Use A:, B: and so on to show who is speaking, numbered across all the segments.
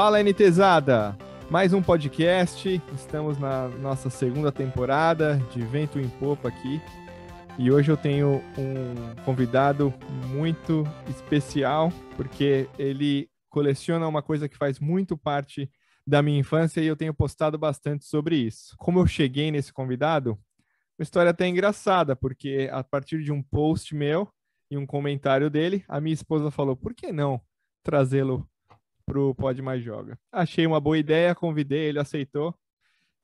A: Fala, NTzada! Mais um podcast, estamos na nossa segunda temporada de Vento em Popa aqui. E hoje eu tenho um convidado muito especial, porque ele coleciona uma coisa que faz muito parte da minha infância e eu tenho postado bastante sobre isso. Como eu cheguei nesse convidado? Uma história até engraçada, porque a partir de um post meu e um comentário dele, a minha esposa falou: por que não trazê-lo pro Pode Mais Joga. Achei uma boa ideia, convidei, ele aceitou.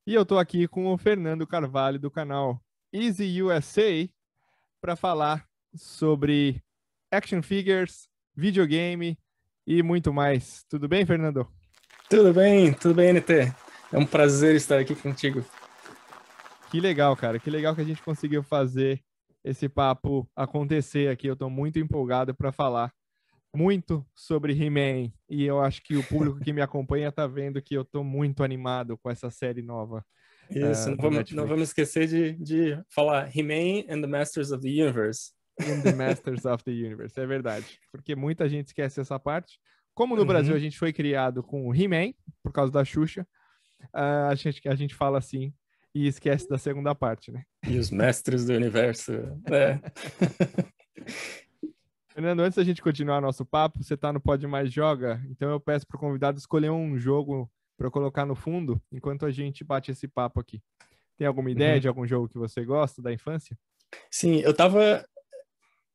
A: E eu estou aqui com o Fernando Carvalho do canal Easy USA para falar sobre action figures, videogame e muito mais. Tudo bem, Fernando?
B: Tudo bem, tudo bem, NT.
A: É um prazer estar aqui contigo. Que legal, cara. Que legal que a gente conseguiu fazer esse papo acontecer aqui. Eu estou muito empolgado para falar muito sobre He-Man e eu acho que o público que me acompanha tá vendo que eu tô muito animado com essa série nova. Isso, uh, não, vamos, não,
B: vamos, esquecer de, de falar He-Man and the Masters of the Universe. And the Masters
A: of the Universe, é verdade. Porque muita gente esquece essa parte. Como no uhum. Brasil a gente foi criado com He-Man, por causa da Xuxa, uh, a, gente, a gente fala assim e esquece da segunda parte, né?
B: E os mestres do universo, né?
A: Fernando, antes da gente continuar nosso papo, você está no Pode Mais Joga, então eu peço para o convidado escolher um jogo para colocar no fundo enquanto a gente bate esse papo aqui. Tem alguma uhum. ideia uhum. de algum jogo que você gosta da infância?
B: Sim, eu estava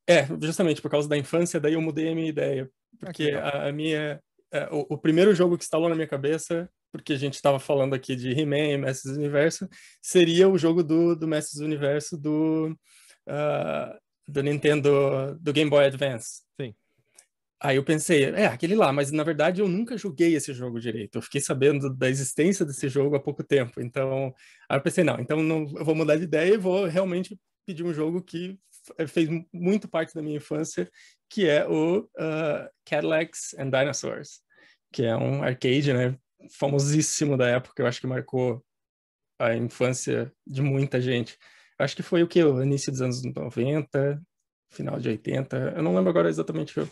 B: é, justamente por causa da infância, daí eu mudei a minha ideia. Porque ah, a, a, minha. É, o, o, primeiro jogo que instalou na minha cabeça, porque a gente estava falando aqui de He-Man e Masters Universo, seria o jogo do, do Masters Universo do. Uh, do Nintendo, do Game Boy Advance. Sim. Aí eu pensei, é aquele lá, mas na verdade eu nunca joguei esse jogo direito. Eu fiquei sabendo da existência desse jogo há pouco tempo. Então, aí eu pensei, não, então não, eu vou mudar de ideia e vou realmente pedir um jogo que fez muito parte da minha infância, que é o uh, Cadillacs and Dinosaurs, que é um arcade, né, famosíssimo da época, eu acho que marcou a infância de muita gente. Acho que foi o que? O início dos anos 90, final de 80. Eu não lembro agora exatamente o,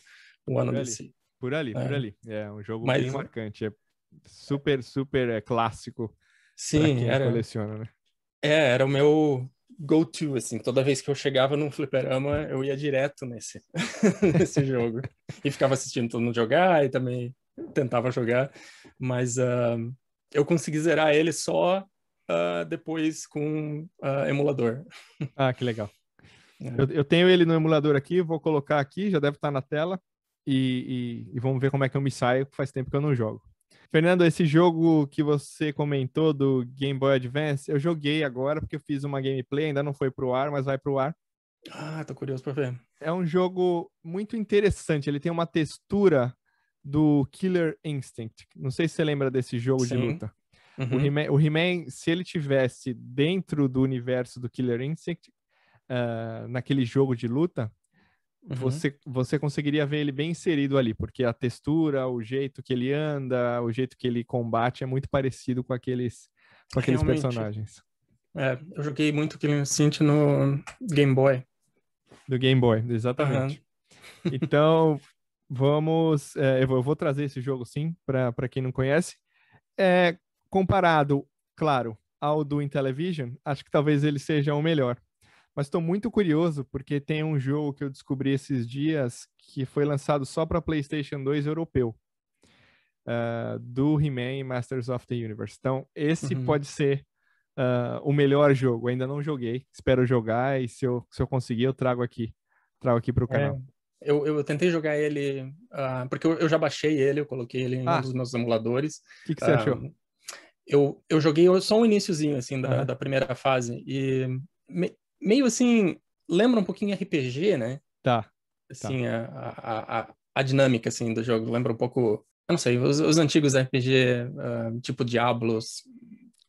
B: o ano por desse. Por ali, é. por ali. É um jogo Mas, bem marcante. É super, super é, clássico. Sim, era. Coleciona, né? É, era o meu go-to, assim. Toda vez que eu chegava num fliperama, eu ia direto nesse, nesse jogo. E ficava assistindo todo mundo jogar e também tentava jogar. Mas uh, eu consegui zerar ele só uh, depois com uh, emulador.
A: Ah, que legal. É. Eu, eu, tenho ele no emulador aqui, vou colocar aqui, já deve estar na tela. E, e, e vamos ver como é que eu me saio, faz tempo que eu não jogo. Fernando, esse jogo que você comentou do Game Boy Advance, eu joguei agora porque eu fiz uma gameplay, ainda não foi pro ar, mas vai pro ar. Ah, tô curioso para ver. É um jogo muito interessante, ele tem uma textura do Killer Instinct. Não sei se você lembra desse jogo Sim. de luta. Uhum. O He-Man, se ele tivesse dentro do universo do Killer Instinct, uh, naquele jogo de luta, uhum. você, você conseguiria ver ele bem inserido ali, porque a textura, o jeito que ele anda, o jeito que ele combate é muito parecido com aqueles, com aqueles personagens. É, eu joguei muito Killer Instinct no Game Boy. Do Game Boy, exatamente. Uhum. Então, vamos. É, eu, vou, eu, vou, trazer esse jogo sim, para quem não conhece. É, Comparado, claro, ao do Intellivision, acho que talvez ele seja o melhor. Mas estou muito curioso porque tem um jogo que eu descobri esses dias que foi lançado só para PlayStation 2 europeu. Uh, do He-Man Masters of the Universe. Então, esse uhum. pode ser uh, o melhor jogo. Ainda não joguei, espero jogar e se eu, se eu conseguir, eu trago aqui. Trago aqui para o é, canal.
B: É. Eu, eu, tentei jogar ele, uh, porque eu, eu, já baixei ele, eu coloquei ele em ah. um dos meus emuladores. O que, que, você uh, achou? Ah, eu, eu joguei só um iníciozinho, assim, da, uhum. da primeira fase. E me, meio assim, lembra um pouquinho RPG, né? Tá. tá. Assim, tá. A, a, a, a, dinâmica, assim, do jogo. Lembra um pouco... Eu não sei, os, os antigos RPG, uh, ah, tipo Diablos,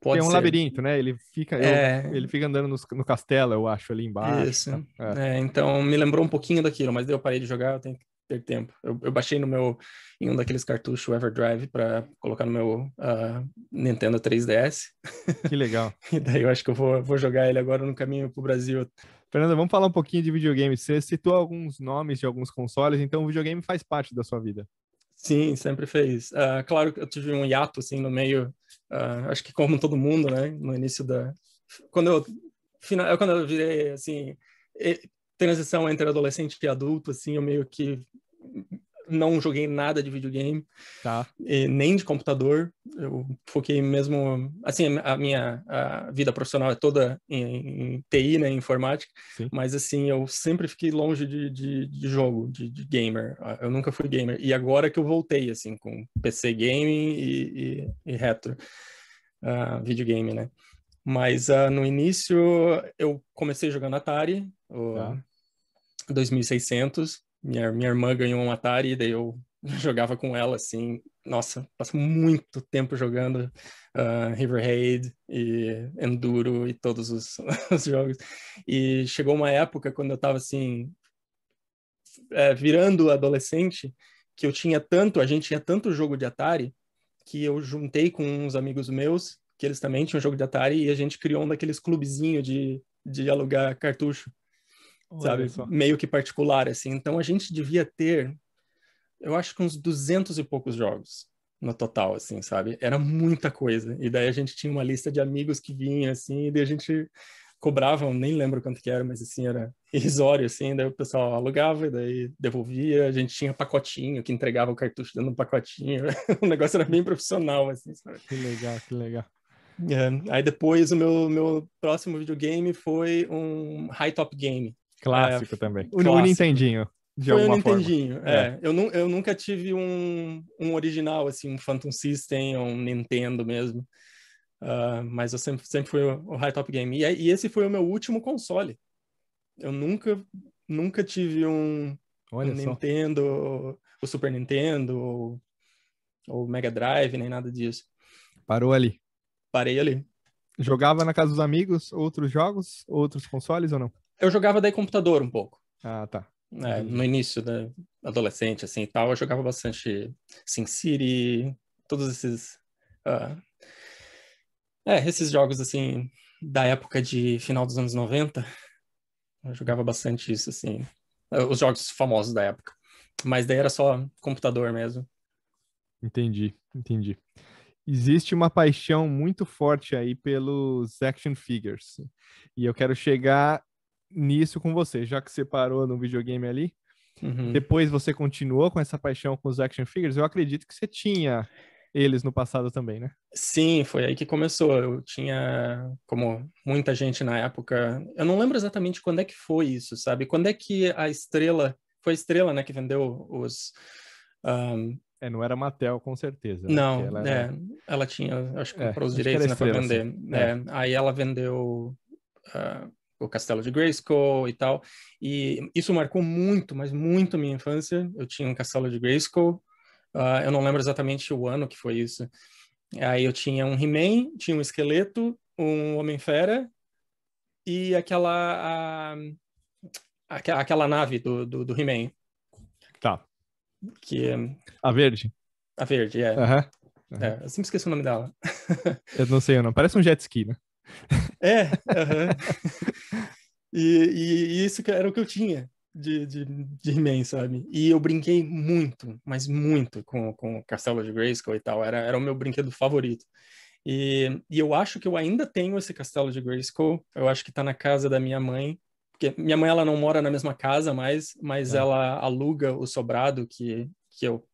B: Pode é um ser. labirinto, né? Ele fica, é... eu, ele fica andando no, no, castelo, eu acho, ali embaixo. Isso. Tá? É. É, então me lembrou um pouquinho daquilo, mas daí eu parei de jogar, eu tenho que ter tempo. Eu, eu, baixei no meu em um daqueles cartuchos Everdrive para colocar no meu uh, Nintendo 3DS. Que legal. e daí eu acho que eu vou,
A: vou jogar ele agora no caminho para o Brasil. Fernanda, vamos falar um pouquinho de videogame. Você citou alguns nomes
B: de alguns consoles, então o videogame faz parte da sua vida. Sim, sempre fez. Uh, claro que eu tive um hiato assim no meio, uh, acho que como todo mundo, né? No início da. Quando eu. Final, quando eu virei assim transição entre adolescente e adulto, assim, eu meio que não joguei nada de videogame, tá. nem de computador. Eu foquei mesmo, assim, a minha a vida profissional é toda em, em TI, né, em informática. Sim. Mas assim, eu sempre fiquei longe de, de, de jogo, de, de, gamer. Eu nunca fui gamer. E agora que eu voltei, assim, com PC gaming e, e, e retro, uh, videogame, né? Mas uh, no início eu comecei jogando Atari. Tá. 2600. Minha, minha irmã ganhou um Atari, daí eu jogava com ela, assim. Nossa, passo muito tempo jogando uh, ah, River Raid e Enduro e todos os, os, jogos. E chegou uma época quando eu tava, assim, é, virando adolescente, que eu tinha tanto, a gente tinha tanto jogo de Atari, que eu juntei com uns amigos meus, que eles também tinham jogo de Atari, e a gente criou um daqueles clubezinho de, de alugar cartucho sabe? Meio que particular, assim. Então a gente devia ter, eu acho que uns 200 e poucos jogos no total, assim, sabe? Era muita coisa. E daí a gente tinha uma lista de amigos que vinha, assim, e daí a gente cobrava, nem lembro quanto que era, mas assim, era irrisório, assim, daí o pessoal alugava e daí devolvia, a gente tinha pacotinho, que entregava o cartucho dando um pacotinho, o negócio era bem profissional, assim, sabe? Que legal, que legal. É. Aí depois o meu, meu próximo videogame foi um high-top game,
A: Clássico é, também. O, clássico. Nintendinho.
B: De Foi alguma o Nintendinho, forma. é. é. Eu, nu eu nunca tive um, um original, assim, um Phantom System, um Nintendo mesmo. Uh, mas eu sempre, sempre fui o, High Top Game. E, é, e, esse foi o meu último console. Eu nunca, nunca tive um, Olha um Nintendo, o Super Nintendo, ou, ou Mega Drive, nem nada disso. Parou ali. Parei ali. Jogava na casa dos amigos
A: outros jogos, outros consoles ou não?
B: Eu jogava daí computador um pouco. Ah, tá. É, no início, da né, adolescente, assim e tal, eu jogava bastante SimCity, todos esses. Uh... É, esses jogos, assim, da época de final dos anos 90. Eu jogava bastante isso, assim. Os jogos famosos da época. Mas daí era só computador mesmo. Entendi,
A: entendi. Existe uma paixão muito forte aí pelos action figures. E eu quero chegar nisso com você, já que você parou no videogame ali. Uhum. Depois você continuou com essa paixão com os action figures. Eu acredito que você tinha eles no passado também, né?
B: Sim, foi aí que começou. Eu tinha, como muita gente na época, eu não lembro exatamente quando é que foi isso, sabe? Quando é que a estrela, foi a estrela, né, que vendeu os. Um... É, não era Mattel, com certeza. Né? Não, ela, é, era... ela tinha, acho que é, comprou os direitos né, para vender. Assim. É. Aí ela vendeu. Uh o Castelo de Grayskull e tal. E isso marcou muito, mas muito minha infância. Eu tinha um Castelo de Grayskull. Uh, eu não lembro exatamente o ano que foi isso. Aí eu tinha um He-Man, tinha um esqueleto, um Homem-Fera e aquela a, a, aquela nave do, do, do He-Man. Tá. Que, é a verde. A verde, é. Uhum. Uhum. é. Eu sempre esqueci o nome dela.
A: eu não sei, não. Parece um jet ski, né?
B: É, e, e, e, isso era o que eu tinha de, de, de He-Man, sabe? E eu brinquei muito, mas muito com, com Castelo de Grayskull e tal. Era, era o meu brinquedo favorito. E, e eu acho que eu ainda tenho esse Castelo de Grayskull. Eu acho que tá na casa da minha mãe. Porque minha mãe, ela não mora na mesma casa mais, mas é. ela aluga o sobrado que, que eu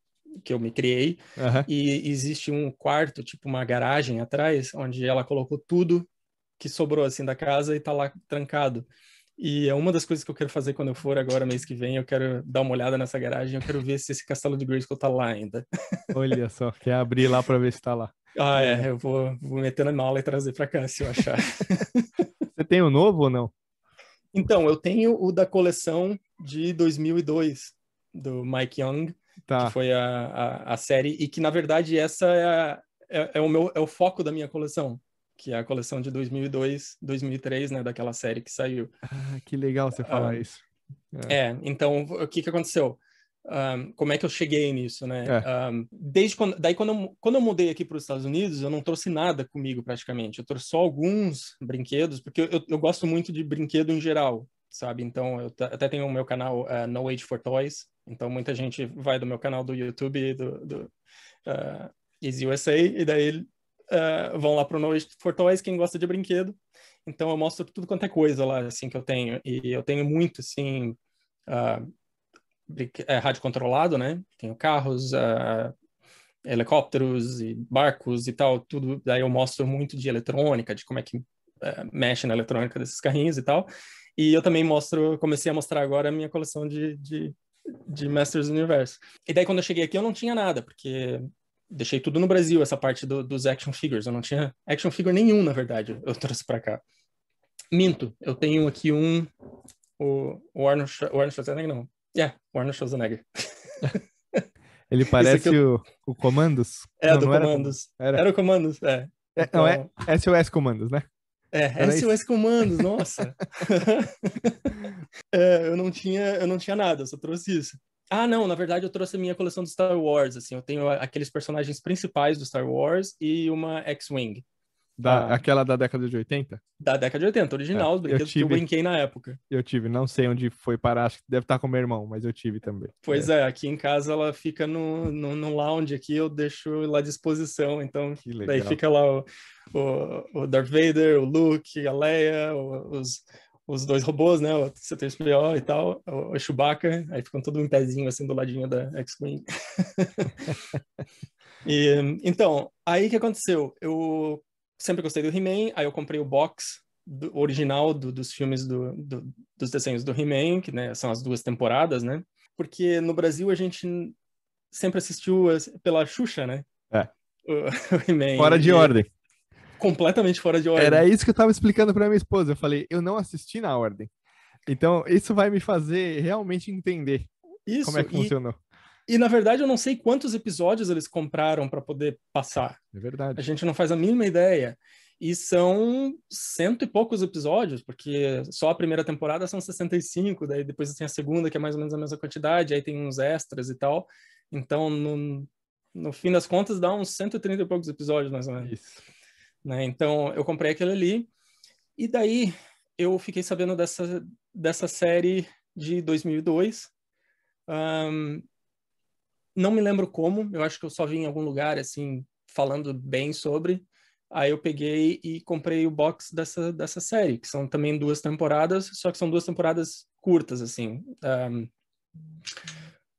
B: que eu me criei. Uhum. E existe um quarto, tipo uma garagem atrás, onde ela colocou tudo que sobrou assim da casa e está lá trancado. E é uma das coisas que eu quero fazer quando eu for agora mês que vem, eu quero dar uma olhada nessa garagem, eu quero ver se esse castelo de Grayskull tá lá ainda.
A: Olha só, quer abrir lá para ver se tá lá.
B: Ah, é, eu vou, vou meter na mala e trazer para cá se eu achar.
A: Você tem o um novo ou não?
B: Então, eu tenho o da coleção de 2002 do Mike Young, tá. que foi a, a, a, série e que na verdade essa é, a, é, é o meu é o foco da minha coleção que é a coleção de 2002, 2003, né, daquela série que saiu. Ah, que legal você falar uh, isso. É. é. então o que que aconteceu? Um, ah, como é que eu cheguei nisso, né? É. Um, ah, desde quando, daí quando eu, quando eu mudei aqui para os Estados Unidos, eu não trouxe nada comigo praticamente. Eu trouxe só alguns brinquedos, porque eu, eu gosto muito de brinquedo em geral, sabe? Então eu até tenho o meu canal uh, No Age for Toys, então muita gente vai do meu canal do YouTube do, do uh, Is USA e daí Uh, vão lá pro No For Toys, quem gosta de brinquedo. Então eu mostro tudo quanto é coisa lá, assim, que eu tenho. E eu tenho muito, assim, uh, é, rádio controlado, né? Tenho carros, uh, helicópteros e barcos e tal, tudo. Daí eu mostro muito de eletrônica, de como é que é, mexe na eletrônica desses carrinhos e tal. E eu também mostro, comecei a mostrar agora a minha coleção de, de, de Masters do Universo. E daí quando eu cheguei aqui eu não tinha nada, porque deixei tudo no Brasil, essa parte do, dos action figures. Eu não tinha action figure nenhum, na verdade, eu trouxe para cá. Minto, eu tenho aqui um. O, o, Arnold, o Arnold Schwarzenegger, não. Yeah, é, o Arnold Schwarzenegger. Ele parece
A: eu... o, o Comandos? É, não, do não era
B: Comandos. Era... era... o Comandos, é. é então... Não, é
A: SOS então- Comandos, né? É, era SOS
B: isso? Comandos, nossa. é, eu, não tinha, eu não tinha nada, eu só trouxe isso. Ah, não, na verdade eu trouxe a minha coleção do Star Wars, assim, eu tenho aqueles personagens principais do Star Wars e uma X-Wing.
A: Da, ah. Aquela da década de 80?
B: Da década de 80, original, é, eu tive, que eu brinquei
A: na época. Eu tive, não sei onde foi parar, acho que deve estar com meu irmão, mas eu tive também. Pois
B: é, é aqui em casa ela fica no, no, no, lounge aqui, eu deixo lá à disposição, então daí fica lá o, o, o Darth Vader, o Luke, a Leia, os, os dois robôs, né? O C3PO e tal, o Chewbacca, aí ficam todo em pezinho assim do ladinho da X-Wing. então, aí que aconteceu? Eu sempre gostei do He-Man, aí eu comprei o box do, original do, dos filmes do, do, dos desenhos do He-Man, que né, são as duas temporadas, né? Porque no Brasil a gente sempre assistiu pela Xuxa, né? É. O, o He-Man. Fora de e... ordem completamente fora de ordem. Era
A: isso que eu tava explicando para minha esposa. Eu falei, eu não assisti na ordem. Então, isso vai me fazer realmente entender
B: isso, como é que e, funcionou. E, na verdade, eu não sei quantos episódios eles compraram para poder passar. É verdade. A gente não faz a mínima ideia. E são cento e poucos episódios, porque só a primeira temporada são 65, daí depois tem a segunda, que é mais ou menos a mesma quantidade, aí tem uns extras e tal. Então, no, no fim das contas, dá uns 130 e poucos episódios, mais ou menos. Isso. Né? Então, eu comprei aquele ali. E daí, eu fiquei sabendo dessa, dessa série de 2002. Um, não me lembro como, eu acho que eu só vi em algum lugar, assim, falando bem sobre. Aí eu peguei e comprei o box dessa, dessa série, que são também duas temporadas, só que são duas temporadas curtas, assim. Um,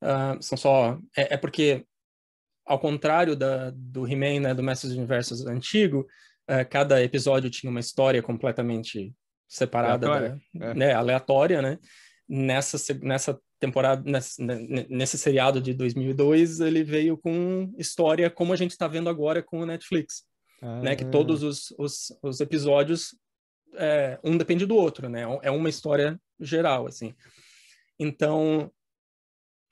B: uh, são só... É, é, porque, ao contrário da, do He-Man, né, do Masters Universos antigo, é, cada episódio tinha uma história completamente separada, aleatória, da, é. né, aleatória né? Nessa, nessa temporada, nessa, né, nesse seriado de 2002, ele veio com história como a gente está vendo agora com o Netflix, ah. né? Que ah. todos os, os, os episódios, é, um depende do outro, né? É uma história geral, assim. Então,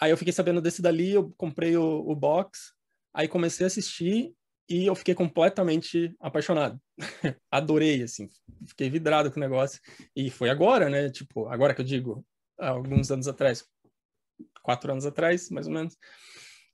B: aí eu fiquei sabendo desse dali, eu comprei o, o box, aí comecei a assistir e eu fiquei completamente apaixonado. Adorei, assim, fiquei vidrado com o negócio. E foi agora, né? Tipo, agora que eu digo, alguns anos atrás, quatro anos atrás, mais ou menos,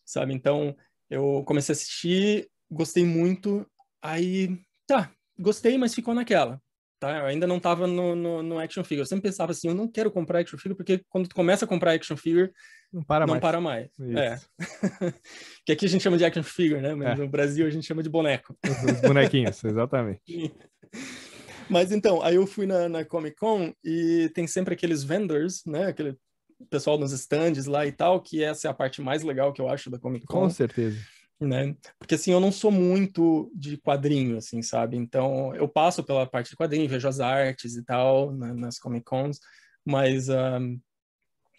B: sabe? Então, eu comecei a assistir, gostei muito, aí, tá, gostei, mas ficou naquela. Tá? Eu ainda não estava no, no, no, action figure. Eu sempre pensava assim, eu não quero comprar action figure, porque quando tu começa a comprar action figure, não para não mais. Para mais. É. que aqui a gente chama de action figure, né? Mas é. no Brasil a gente chama de boneco. Os bonequinhos, exatamente. Mas então, aí eu fui na, na, Comic Con e tem sempre aqueles vendors, né? Aquele pessoal nos stands lá e tal, que essa é a parte mais legal que eu acho da Comic Con. Com certeza né? Porque assim, eu não sou muito de quadrinho, assim, sabe? Então, eu passo pela parte de quadrinho, vejo as artes e tal né, nas Comic Cons, mas ah,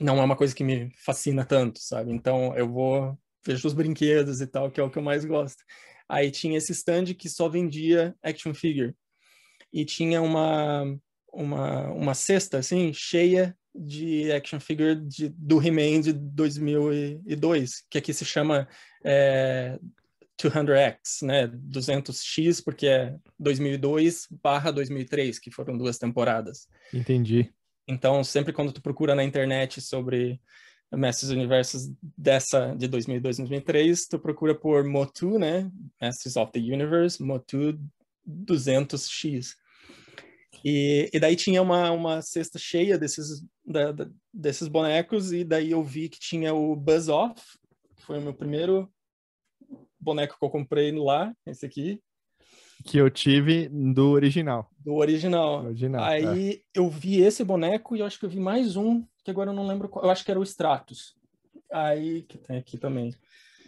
B: não é uma coisa que me fascina tanto, sabe? Então, eu vou vejo os brinquedos e tal, que é o que eu mais gosto. Aí tinha esse stand que só vendia action figure e tinha uma uma uma cesta assim cheia de action figure de, do He-Man de 2002, que aqui se chama é, 200X, né? 200X, porque é 2002 barra 2003, que foram duas temporadas. Entendi. Então, sempre quando tu procura na internet sobre Mestres Universos dessa de 2002 2003, tu procura por Motu, né? Masters of the Universe, Motu 200X. E, e daí tinha uma, uma cesta cheia desses, da, da, desses bonecos, e daí eu vi que tinha o Buzz Off, foi o meu primeiro boneco que eu comprei lá, esse aqui.
A: Que eu tive do original.
B: Do original. Do original Aí é. eu vi esse boneco e eu acho que eu vi mais um, que agora eu não lembro qual. Eu acho que era o Stratos. Aí, que tem aqui também.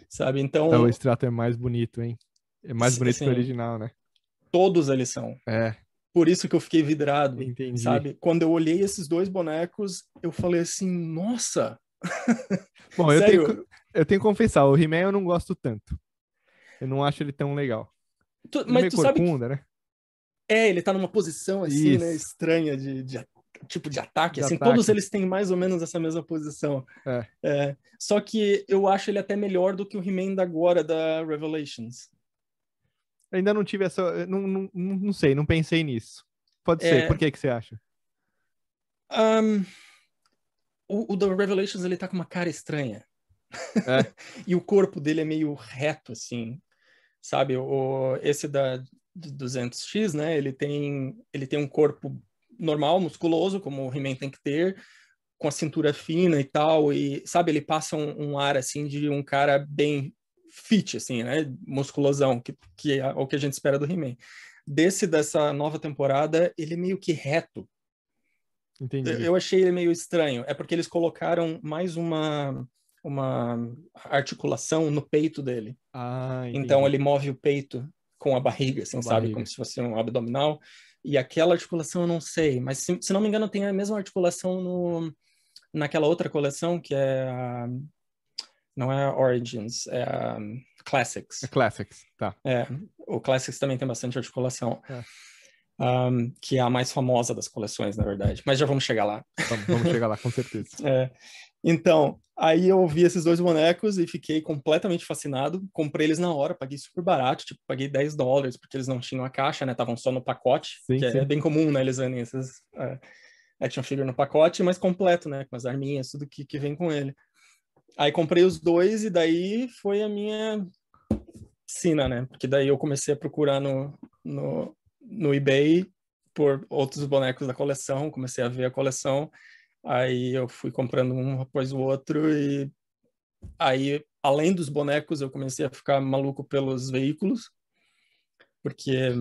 B: Sabe? Então. então o
A: Stratos é mais bonito, hein?
B: É mais bonito que o original, né? Todos eles são. É. Por isso que eu fiquei vidrado, Entendi. sabe? Quando eu olhei esses dois bonecos, eu falei assim, nossa!
A: Bom, eu tenho, eu tenho que confessar, o He-Man eu não gosto tanto. Eu não acho ele tão legal.
B: Tu, é mas tu corcunda, sabe que... né? É, ele tá numa posição assim, né, estranha de, de, tipo de ataque, de assim, ataque. todos eles têm mais ou menos essa mesma posição. É. É, só que eu acho ele até melhor do que o He-Man da agora da Revelations.
A: Ainda não tive essa. Não, não, não sei, não pensei nisso. Pode é... ser. Por que, que você acha?
B: Um, o, o The Revelations ele tá com uma cara estranha. É. e o corpo dele é meio reto, assim. Sabe? O, esse da 200X, né? Ele tem, ele tem um corpo normal, musculoso, como o He-Man tem que ter, com a cintura fina e tal. E, sabe? Ele passa um, um ar, assim, de um cara bem fit, assim, né? Musculosão, que, que é o que a gente espera do He-Man. Desse dessa nova temporada, ele é meio que reto. Entendi. Eu achei ele meio estranho. É porque eles colocaram mais uma uma articulação no peito dele. Ah, então ele move o peito com a barriga, assim, a sabe? Barriga. Como se fosse um abdominal. E aquela articulação eu não sei, mas se, se não me engano tem a mesma articulação no, naquela outra coleção que é a não é Origins, é a hum, Classics. É Classics, tá. É, o Classics também tem bastante articulação. É. Um, que é a mais famosa das coleções, na verdade. Mas já vamos chegar lá. Vamos, vamos chegar lá, com certeza. é. Então, aí eu vi esses dois bonecos e fiquei completamente fascinado. Comprei eles na hora, paguei super barato, tipo, paguei 10 dólares, porque eles não tinham a caixa, né? Estavam só no pacote, sim, que é sim. é bem comum, né? Eles vendem esses uh, action figure no pacote, mas completo, né? Com as arminhas, tudo que, que vem com ele. Aí comprei os dois e daí foi a minha sina, né? Porque daí eu comecei a procurar no, no, no eBay por outros bonecos da coleção, comecei a ver a coleção, aí eu fui comprando um após o outro e aí, além dos bonecos, eu comecei a ficar maluco pelos veículos, porque...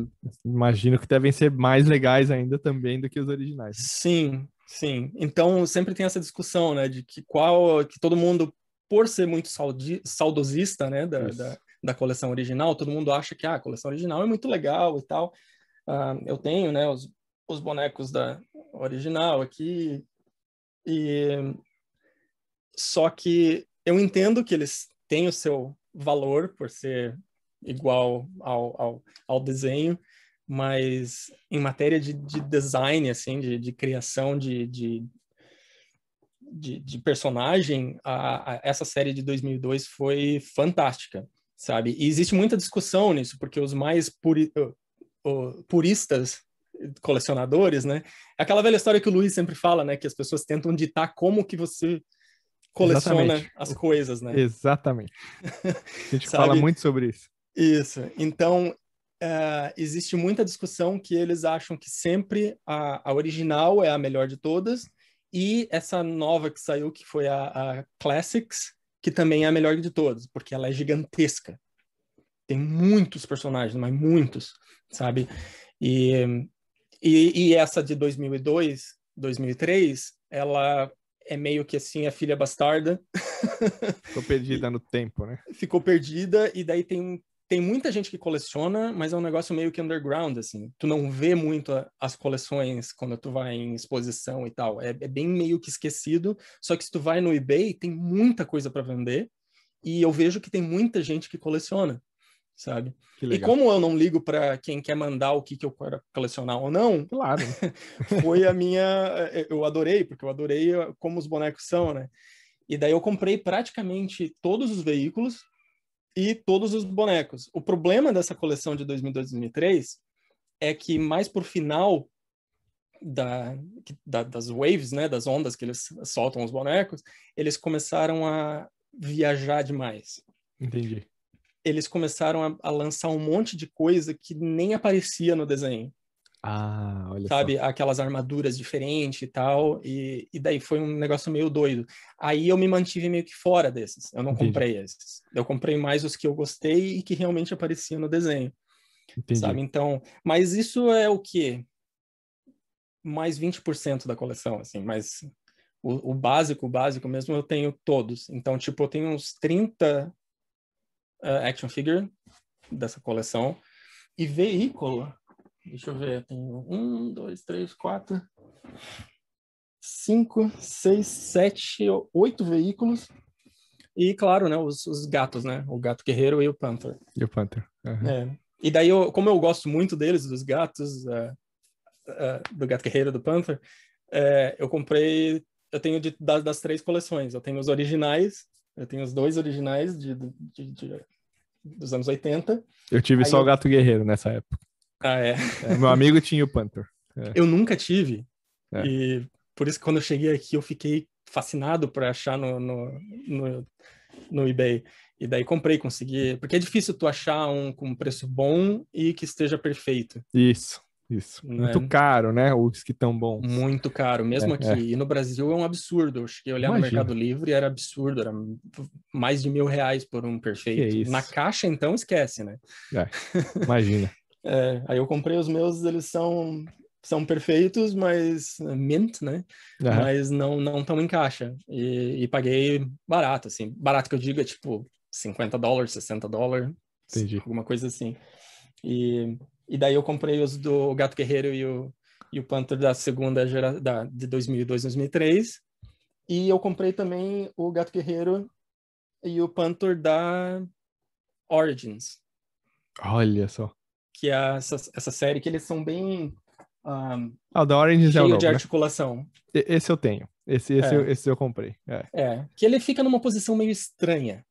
A: Imagino que devem ser mais legais ainda também do que os
B: originais. Sim, sim. Então, sempre tem essa discussão, né, de que qual... que todo mundo por ser muito saudi, saudosista, né, da, da, da, coleção original, todo mundo acha que ah, a coleção original é muito legal e tal. Uh, eu tenho, né, os, os bonecos da original aqui e só que eu entendo que eles têm o seu valor por ser igual ao, ao, ao desenho, mas em matéria de, de design, assim, de, de criação de, de, de, de personagem, a, a, essa série de 2002 foi fantástica, sabe? E existe muita discussão nisso, porque os mais puri, uh, uh, puristas colecionadores, né? É aquela velha história que o Luiz sempre fala, né? Que as pessoas tentam ditar como que você
A: coleciona Exatamente. as
B: coisas, né? Exatamente.
A: A gente fala muito sobre isso.
B: Isso. Então, uh, existe muita discussão que eles acham que sempre a, a original é a melhor de todas e essa nova que saiu, que foi a, a Classics, que também é a melhor de todas, porque ela é gigantesca. Tem muitos personagens, mas muitos, sabe? E, e, e essa de 2002, 2003, ela é meio que assim a filha bastarda. Ficou perdida no tempo, né? Ficou perdida e daí tem tem muita gente que coleciona, mas é um negócio meio que underground, assim. Tu não vê muito a, as coleções quando tu vai em exposição e tal. É, é, bem meio que esquecido. Só que se tu vai no eBay, tem muita coisa para vender. E eu vejo que tem muita gente que coleciona, sabe? Que e como eu não ligo para quem quer mandar o que, que eu quero colecionar ou não, claro. foi a minha. É, eu adorei, porque eu adorei ah, como os bonecos são, né? E daí eu comprei praticamente todos os veículos e todos os bonecos. O problema dessa coleção de 2002 2003 é que mais por final da, da, das waves, né, das ondas que eles soltam os bonecos, eles começaram a viajar demais. Entendi. Eles começaram a, a lançar um monte de coisa que nem aparecia no desenho. Ah, olha sabe? Só. Aquelas armaduras diferentes e tal. E, e daí foi um negócio meio doido. Aí eu me mantive meio que fora desses. Eu não Entendi. comprei esses. Eu comprei mais os que eu gostei e que realmente apareciam no desenho. Entendi. Sabe? Então, mas isso é o quê? Mais 20% da coleção, assim, mas o, o, básico, o básico mesmo, eu tenho todos. Então, tipo, eu tenho uns 30 uh, eh, action figure dessa coleção. E veículo, Deixa eu ver, tem um, dois, três, quatro, cinco, seis, sete, oito veículos. E, claro, né, os, os gatos, né? O gato guerreiro e o panther. E o panther. Uhum. É. E daí, eu, como eu gosto muito deles, dos gatos, uh, uh, do gato guerreiro do panther, uh, eu comprei... Eu tenho de, das, das três coleções. Eu tenho os originais, eu tenho os dois originais de, de, de dos anos 80. Eu tive Aí só eu... o
A: Gato Guerreiro nessa época. Ah, é. é meu amigo tinha o Panther.
B: É. Eu nunca tive. É. E por isso que quando eu cheguei aqui eu fiquei fascinado para achar no, no, no, no, eBay. E daí comprei, consegui. Porque é difícil tu achar um com preço bom e que esteja perfeito.
A: Isso, isso. Não né? Muito é? caro, né? Os que estão bons.
B: Muito caro, mesmo é, aqui. É. E no Brasil é um absurdo. Eu cheguei a olhar Imagina. no Mercado Livre era absurdo. Era mais de mil reais por um perfeito. Na caixa, então, esquece, né? É,
A: imagina.
B: É, aí eu comprei os meus, eles são são perfeitos, mas né, mint, né? Uhum. Mas não não tão em caixa. E, e, paguei barato, assim. Barato que eu diga, é, tipo 50 dólares, 60 dólares, Entendi. alguma coisa assim. E, e daí eu comprei os do Gato Guerreiro e o, e o Panther da segunda geração, de 2002, 2003. E eu comprei também o Gato Guerreiro e o Panther da Origins. Olha só que é essa, essa série, que eles são bem. Um, ah, da Orange cheio é o novo, de né? articulação. Né?
A: Esse eu tenho. Esse, esse, é. eu, esse eu comprei.
B: É. é. Que ele fica numa posição meio estranha.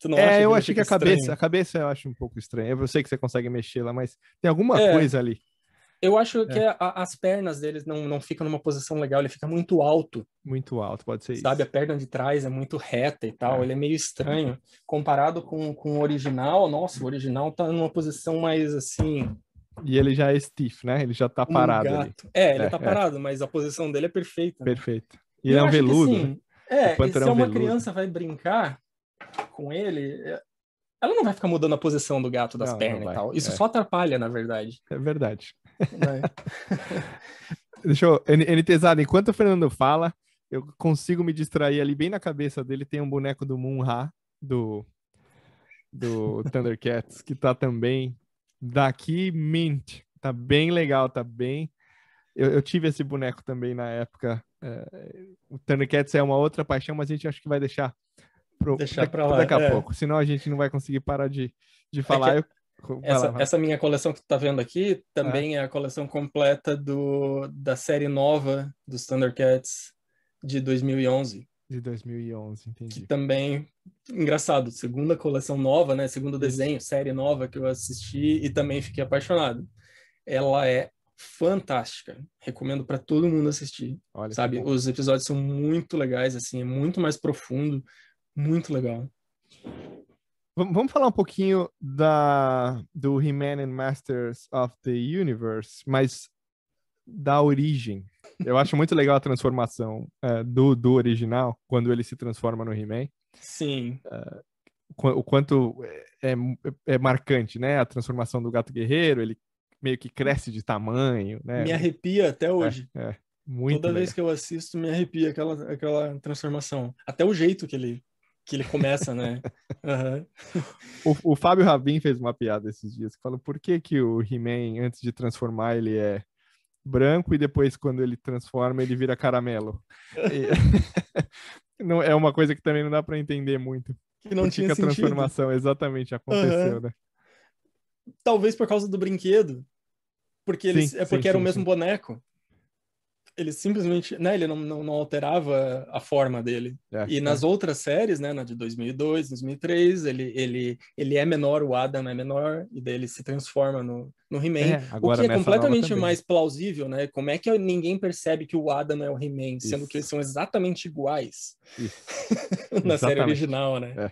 B: Tu não é, acha eu achei acho que a estranho? cabeça, a
A: cabeça eu acho um pouco estranha. Eu sei que você consegue mexer lá, mas tem alguma é. coisa ali.
B: Eu acho é. que é. a, as pernas deles não, não ficam numa posição legal, ele fica muito alto. Muito alto, pode ser Sabe, isso. a perna de trás é muito reta e tal, é. ele é meio estranho. Comparado com, com o original, nossa, o original tá numa posição mais assim...
A: E ele já é stiff, né? Ele já tá um parado É, ele é, tá é. parado,
B: mas a posição dele é perfeita. Né? Perfeito. E, ele é um veludo. Que, assim, né? é, e se é uma veludo. criança vai brincar com ele, ela não vai ficar mudando a posição do gato das não, pernas não e tal. Isso é. só atrapalha, na verdade. É verdade. Né?
A: Deixa eu. NTZado, enquanto o Fernando fala, eu consigo me distrair ali bem na cabeça dele. Tem um boneco do Munha do, do Thundercats, que tá também daqui mint. Tá bem legal, tá bem. Eu, eu tive esse boneco também na época. É, o Thundercats é uma outra paixão, mas a gente acho que vai deixar pro, deixar para lá, daqui a é. pouco, senão a gente não vai conseguir parar de, de é falar. É que, essa, essa,
B: minha coleção que tu tá vendo aqui também é a coleção completa do, da série nova dos Thundercats de 2011. De 2011, entendi. Que também, engraçado, segunda coleção nova, né? Segundo desenho, série nova que eu assisti e também fiquei apaixonado. Ela é fantástica. Recomendo para todo mundo assistir. Olha sabe, os episódios são muito legais, assim, é muito mais profundo, muito legal. Vamos falar um pouquinho da,
A: do He-Man and Masters of the Universe, mas da origem. Eu acho muito legal a transformação uh, do, do original, quando ele se transforma no He-Man. Sim. Uh, o quanto é, é, é, marcante, né? A transformação do gato guerreiro, ele meio que cresce de tamanho, né? Me
B: arrepia até é, hoje. É, Toda legal. vez que eu assisto, me arrepia aquela, aquela transformação. Até o jeito que ele que ele começa, né? Uhum. O, o, Fábio Rabin fez uma piada esses
A: dias, que falou por que, que o He-Man, antes de transformar, ele é branco e depois, quando ele transforma, ele vira caramelo. E... não, é uma coisa que também não dá para entender muito. Que não tinha que a sentido. transformação exatamente aconteceu, uhum. né?
B: Talvez por causa do brinquedo. Porque eles, sim, é porque sim, era sim, o mesmo boneco ele simplesmente, né, ele não, não, não alterava a forma dele. É, e nas é. outras séries, né, na de 2002, 2003, ele, ele, ele é menor, o Adam é menor, e daí ele se transforma no, no He-Man, é, o que é completamente mais plausível, né? Como é que ninguém percebe que o Adam é o He-Man, sendo que eles são exatamente iguais na exatamente. série original, né? É.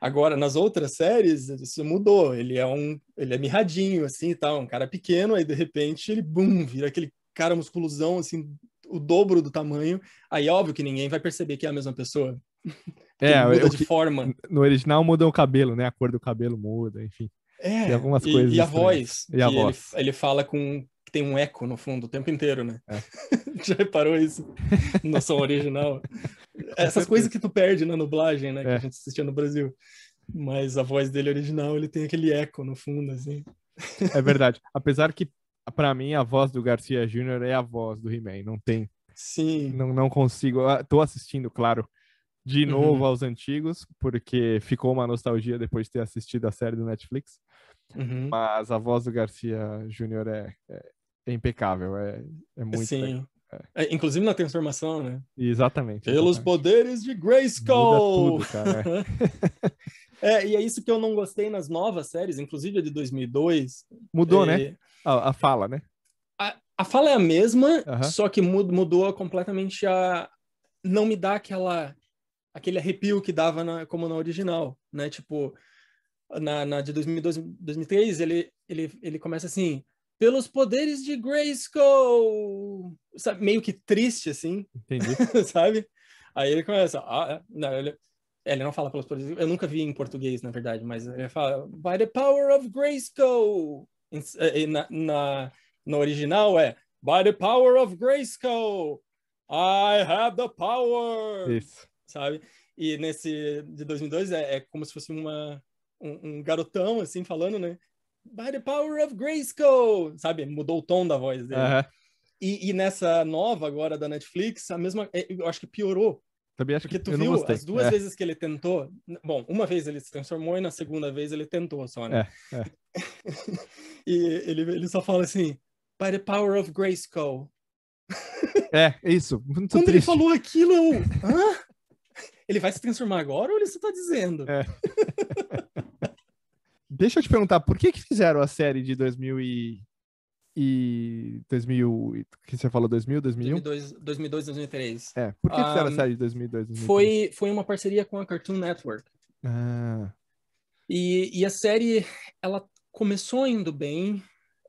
B: Agora, nas outras séries, isso mudou, ele é um, ele é mirradinho, assim, e tal, um cara pequeno, aí de repente ele, bum, vira aquele cara musculosão, assim, o dobro do tamanho, aí óbvio que ninguém vai perceber que é a mesma pessoa. É, muda de forma.
A: No original muda o cabelo, né? A cor do cabelo muda, enfim. É, algumas e, coisas. E a estranhas. voz. E a ele, voz.
B: Ele, fala com. Tem um eco no fundo o tempo inteiro, né? É. Já reparou isso no som original? Essas coisas que tu perde na nublagem né? Que a é. gente assistia no Brasil. Mas a voz dele original, ele tem aquele eco no fundo, assim.
A: É verdade. Apesar que para mim, a voz do Garcia Júnior é a voz do He-Man, não tem. Sim. Não, não consigo. Estou ah, assistindo, claro, de uhum. novo uhum. aos antigos, porque ficou uma nostalgia depois de ter assistido a série do Netflix. Uhum. Mas a voz do Garcia Júnior é, é, é, impecável, é, é muito. Sim.
B: É. inclusive na transformação, né?
A: Exatamente. Pelos
B: poderes de Grayskull! Muda tudo, cara. é, e é isso que eu não gostei nas novas séries, inclusive a de 2002. Mudou, é, né?
A: A, a fala, né?
B: A, a, fala é a mesma, uhum. só que mudou mudou completamente a. Não me dá aquela aquele arrepio que dava na, como na original, né? Tipo, na, na de 2002, 2003, ele, ele, ele começa assim, pelos poderes de Grayskull, sabe? Meio que triste, assim, Entendi. sabe? Aí ele começa, ah, é, não, ele, ele não fala pelos poderes, eu nunca vi em português, na verdade, mas ele fala, by the power of Grayskull, eh, na, na, original é By the power of Grayskull, I have the power. Isso. Sabe? E nesse de 2002 é, é como se fosse uma, um, um, garotão assim falando, né? By the power of Grayskull, sabe? Mudou o tom da voz dele. Uh -huh. e, e, nessa nova agora da Netflix, a mesma, é, eu acho que piorou
A: também acho Porque tu viu as duas é.
B: vezes que ele tentou. Bom, uma vez ele se transformou e na segunda vez ele tentou só, né? É, é. e ele, ele só fala assim: By the power of Grayskull.
A: É, isso. Muito Quando triste. ele falou
B: aquilo, eu. Hã? Ele vai se transformar agora ou ele só tá dizendo? É. Deixa eu te perguntar, por que que
A: fizeram a série de 2000 e e 2000, que você falou 2000, 2001?
B: 2002, 2002 2003. É, por que um, fizeram a série de 2002, 2003? Foi, foi uma parceria com a Cartoon Network. Ah. E, e a série, ela começou indo bem,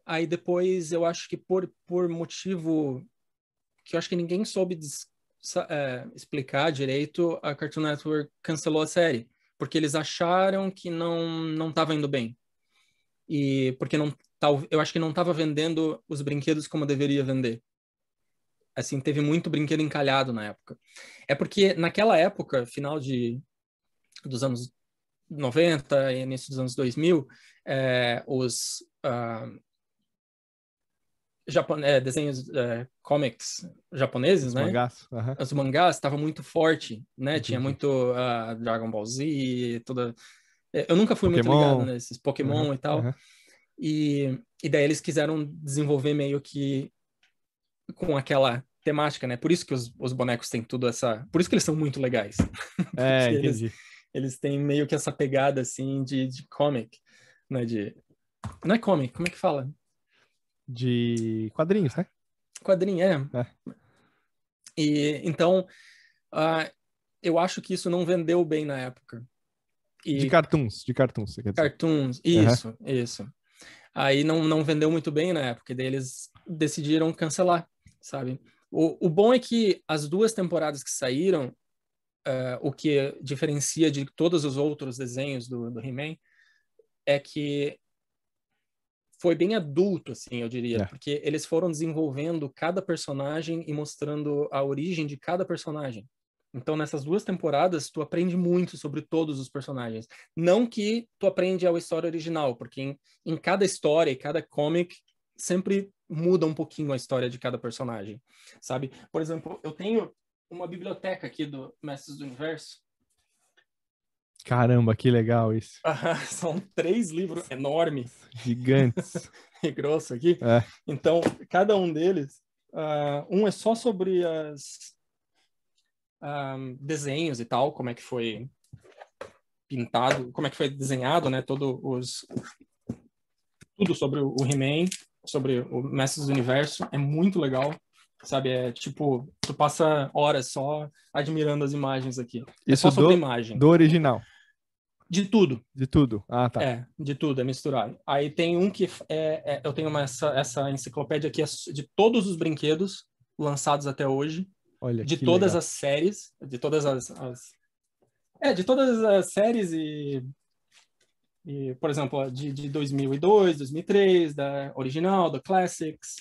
B: aí depois eu acho que por, por motivo que eu acho que ninguém soube des, é, explicar direito, a Cartoon Network cancelou a série, porque eles acharam que não não indo bem. E porque não tal, eu acho que não estava vendendo os brinquedos como deveria vender. Assim, teve muito brinquedo encalhado na época. É porque naquela época, final de dos anos 90 início dos anos 2000, é, os uh, é, desenhos é, comics japoneses, os né? Mangás, uhum. Os mangás estavam muito forte, né? Tinha muito uh, Dragon Ball Z, toda. É, eu nunca fui Pokémon. muito ligado nesses Pokémon uhum. e tal. E, e daí eles quiseram desenvolver meio que com aquela temática, né? Por isso que os, os bonecos têm tudo essa. Por isso que eles são muito legais. É, entendi. Eles, eles têm meio que essa pegada assim de, de comic, né? De... Não é comic, como é que fala?
A: De quadrinhos, né?
B: Quadrinho, é. é. E então uh, eu acho que isso não vendeu bem na época. E... De cartoons, de cartoons. Você quer dizer. Cartoons, isso, uhum. isso. Aí não, não vendeu muito bem na né? época, daí eles decidiram cancelar, sabe? O, o bom é que as duas temporadas que saíram, uh, o que diferencia de todos os outros desenhos do, do He-Man, é que foi bem adulto, assim, eu diria, é. porque eles foram desenvolvendo cada personagem e mostrando a origem de cada personagem. Então, nessas duas temporadas, tu aprende muito sobre todos os personagens. Não que tu aprende a história original, porque em, em cada história, e cada comic, sempre muda um pouquinho a história de cada personagem, sabe? Por exemplo, eu tenho uma biblioteca aqui do Mestres do Universo.
A: Caramba, que legal isso.
B: são três livros enormes.
A: Gigantes.
B: e grosso aqui. É. Então, cada um deles, uh, um é só sobre as um, desenhos e tal, como é que foi pintado, como é que foi desenhado, né? Todos os tudo sobre o He-Man, sobre o Mestres do Universo, é muito legal, sabe? É tipo, tu passa horas só admirando as imagens aqui. Isso é só do, imagem. do
A: original. De tudo. De tudo. Ah, tá. É,
B: de tudo, é misturado. Aí tem um que é, é eu tenho uma, essa, essa enciclopédia aqui é de todos os brinquedos lançados até hoje. Olha, de todas legal. as séries, de todas as, as, É, de todas as séries e. e por exemplo, de, de 2002, 2003, da original, da Classics,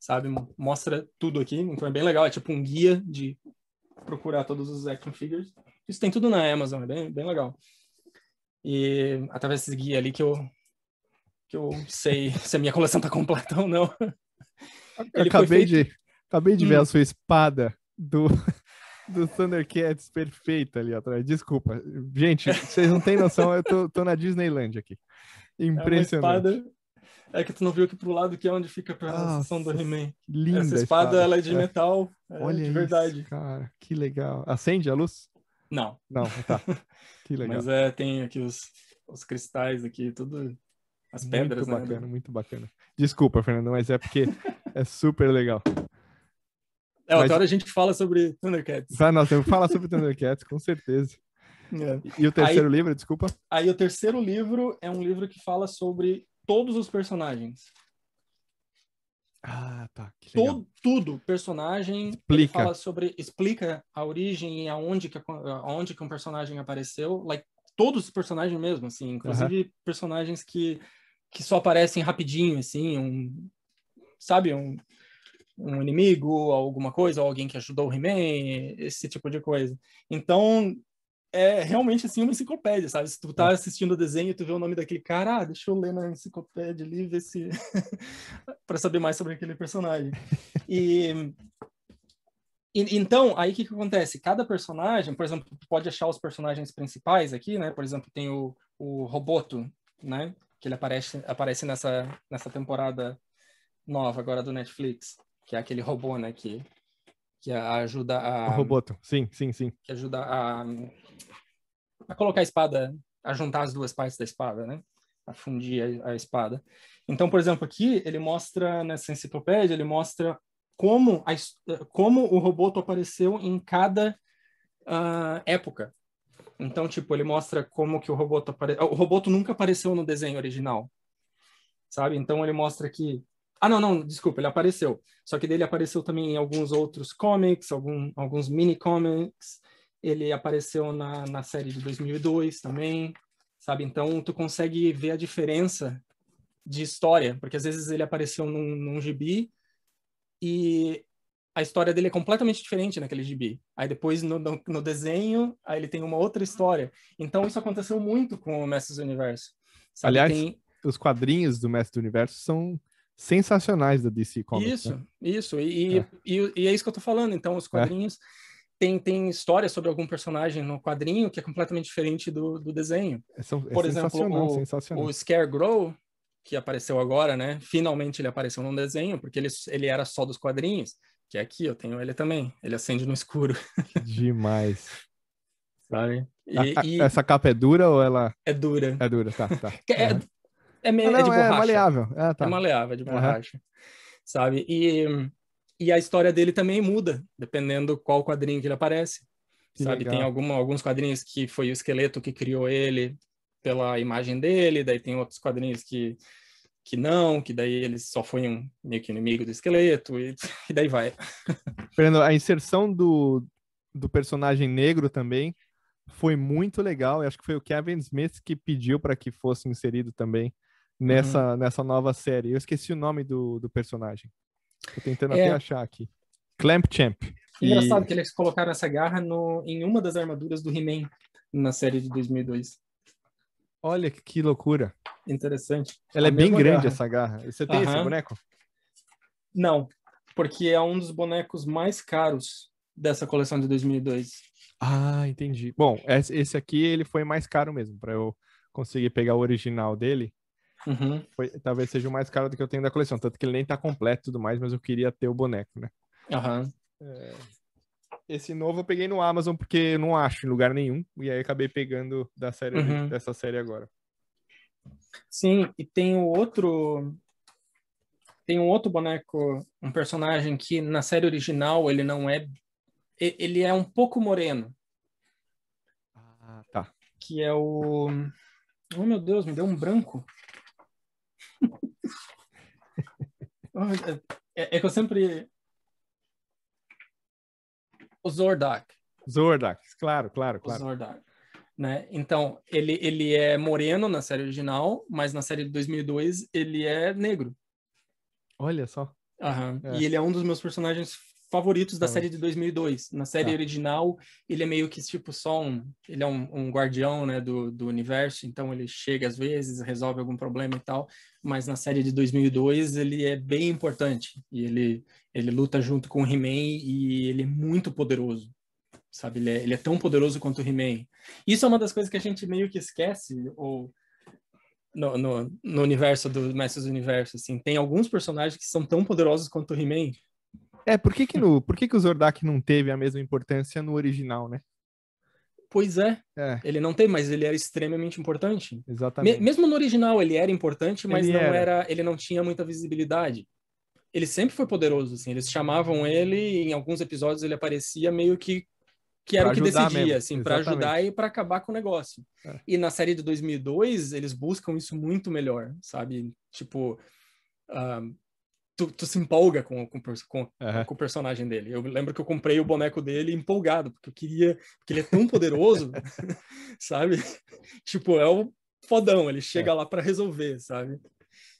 B: sabe? Mostra tudo aqui, então é bem legal. É tipo um guia de procurar todos os action figures. Isso tem tudo na Amazon, é bem, bem legal. E através desse guia ali que eu, que eu sei se a minha coleção tá completa ou não. acabei, feito... de,
A: acabei de ver hum. a sua espada do, do Thundercats perfeita ali atrás. Desculpa. Gente, vocês não têm noção, eu tô, tô na Disneyland aqui. É Impressionante. É,
B: espada... é que tu não viu aqui pro lado que é onde fica a sessão do He-Man. Linda. Essa espada, espada, ela é de é. metal. É Olha de verdade. Isso, cara,
A: que legal. Acende a luz? Não. Não, tá.
B: Que legal. Mas é, tem aqui os, os cristais aqui, tudo. As pedras, muito né, bacana, né? muito bacana.
A: Desculpa, Fernando, mas é porque é super legal. É, mas... outra hora a
B: gente fala sobre Thundercats. Ah, nós temos que falar
A: sobre Thundercats, com certeza. É. E o terceiro aí, livro, desculpa?
B: Aí o terceiro livro é um livro que fala sobre todos os personagens.
A: Ah, tá.
B: Todo, tudo, personagem. Explica. fala sobre, explica a origem e aonde que, aonde que um personagem apareceu. Like, todos os personagens mesmo, assim. Inclusive personagens que, que só aparecem rapidinho, assim. Um, sabe? Um, um inimigo, alguma coisa, ou alguém que ajudou o He-Man, esse tipo de coisa. Então, é realmente assim uma enciclopédia, sabe? Se tu tá é. assistindo o desenho e tu vê o nome daquele cara, ah, deixa eu ler na enciclopédia ali ver se para saber mais sobre aquele personagem. E então, aí o que, que acontece? Cada personagem, por exemplo, pode achar os personagens principais aqui, né? Por exemplo, tem o, o Roboto, né? Que ele aparece, aparece nessa, nessa temporada nova agora do Netflix que é aquele robô, né, que, que ajuda a... O roboto,
A: sim, sim, sim.
B: Que ajuda a, a colocar a espada, a juntar as duas partes da espada, né? A fundir a, a espada. Então, por exemplo, aqui ele mostra, nessa enciclopédia, ele mostra como, a, como o roboto apareceu em cada uh, época. Então, tipo, ele mostra como que o roboto apareceu. O roboto nunca apareceu no desenho original, sabe? Então, ele mostra que ah, não, não, desculpa, ele apareceu. Só que dele apareceu também em alguns outros comics, algum, alguns mini comics. Ele apareceu na, na série de 2002 também, sabe? Então, tu consegue ver a diferença de história, porque às vezes ele apareceu num, num gibi e a história dele é completamente diferente naquele gibi. Aí depois no, no, no desenho, aí ele tem uma outra história. Então, isso aconteceu muito com o Mestres do Universo. Sabe? Aliás, tem...
A: os quadrinhos do Mestre do Universo são sensacionais da DC Comics. Isso, né?
B: isso. E, é. E, e, é isso que eu tô falando. Então, os é. quadrinhos. É. Tem, tem história sobre algum personagem no quadrinho que é completamente diferente do, do desenho. É, são, é Por exemplo, o, o Scarecrow, que apareceu agora, né? Finalmente ele apareceu num desenho, porque ele, ele era só dos quadrinhos, que é aqui, eu tenho ele também. Ele acende no escuro.
A: Demais. Sabe? E, a, a, e... Essa capa é dura ou ela. É dura. É dura, tá, tá.
B: É, é, me... ah, não, é de é borracha. É maleável. É tá. É maleável, é de borracha. Uhum. Sabe? E, e a história dele também muda, dependendo qual quadrinho que ele aparece. Que sabe? Legal. Tem alguma, alguns quadrinhos que foi o esqueleto que criou ele pela imagem dele, daí tem outros quadrinhos que que não, que daí ele só foi um meio que inimigo do esqueleto, e, e daí vai.
A: Fernando, a inserção do, do personagem negro também foi muito legal. Eu acho que foi o Kevin Smith que pediu para que fosse inserido também. Uhum. nessa, uhum. nessa nova série. Eu esqueci o nome do, do personagem. Tô tentando é... até achar aqui. Clamp Champ. É engraçado
B: e... que eles colocaram essa garra no, em uma das armaduras do He-Man na série de 2002. Olha que loucura. Interessante. Ela A é bem grande garra. essa garra. Você tem uhum. esse boneco? Não, porque é um dos bonecos mais caros dessa coleção de 2002.
A: Ah, entendi. Bom, esse aqui ele foi mais caro mesmo para eu conseguir pegar o original dele. Uhum. Foi, talvez seja o mais caro do que eu tenho da coleção. Tanto que ele nem tá completo e tudo mais, mas eu queria ter o boneco, né? Uhum. É... Esse novo eu peguei no Amazon porque eu não acho em lugar nenhum. E aí acabei pegando da série uhum. dessa série agora.
B: Sim, e tem o outro. Tem um outro boneco, um personagem que na série original ele não é. Ele é um pouco moreno.
A: Ah, tá.
B: Que é o. Oh meu Deus, me deu um branco. É, é, que eu sempre. O Zordak. Zordak, claro, claro, claro. O Zordak. Né? Então, ele, ele é moreno na série original, mas na série de 2002 ele é negro. Olha só. Uhum. É. E ele é um dos meus personagens favoritos da série de 2002. Na série tá. original, ele é meio que tipo só um, ele é um, um guardião, né, do, do universo, então ele chega às vezes, resolve algum problema e tal, mas na série de 2002 ele é bem importante e ele ele luta junto com o He-Man e ele é muito poderoso. Sabe, ele é, ele é tão poderoso quanto o He-Man. Isso é uma das coisas que a gente meio que esquece ou no, no, no universo do Masters do Universo, assim, tem alguns personagens que são tão poderosos quanto o He-Man, é, por que que, no,
A: por que, que o Zordak não teve a mesma importância no original, né?
B: Pois é. é. Ele não tem, mas ele era extremamente importante. Exatamente. Me, mesmo no original ele era importante, mas ele não era. era. ele não tinha muita visibilidade. Ele sempre foi poderoso, assim. Eles chamavam ele, em alguns episódios ele aparecia meio que
A: que era pra o que decidia, mesmo. assim, para ajudar
B: e para acabar com o negócio. É. E na série de 2002 eles buscam isso muito melhor, sabe? Tipo, uh, tu, tu se empolga com, com, com, uhum. com, o personagem dele. Eu lembro que eu comprei o boneco dele empolgado, porque eu queria. Porque ele é tão poderoso, sabe? tipo, é o fodão, ele é. chega é. lá para resolver, sabe?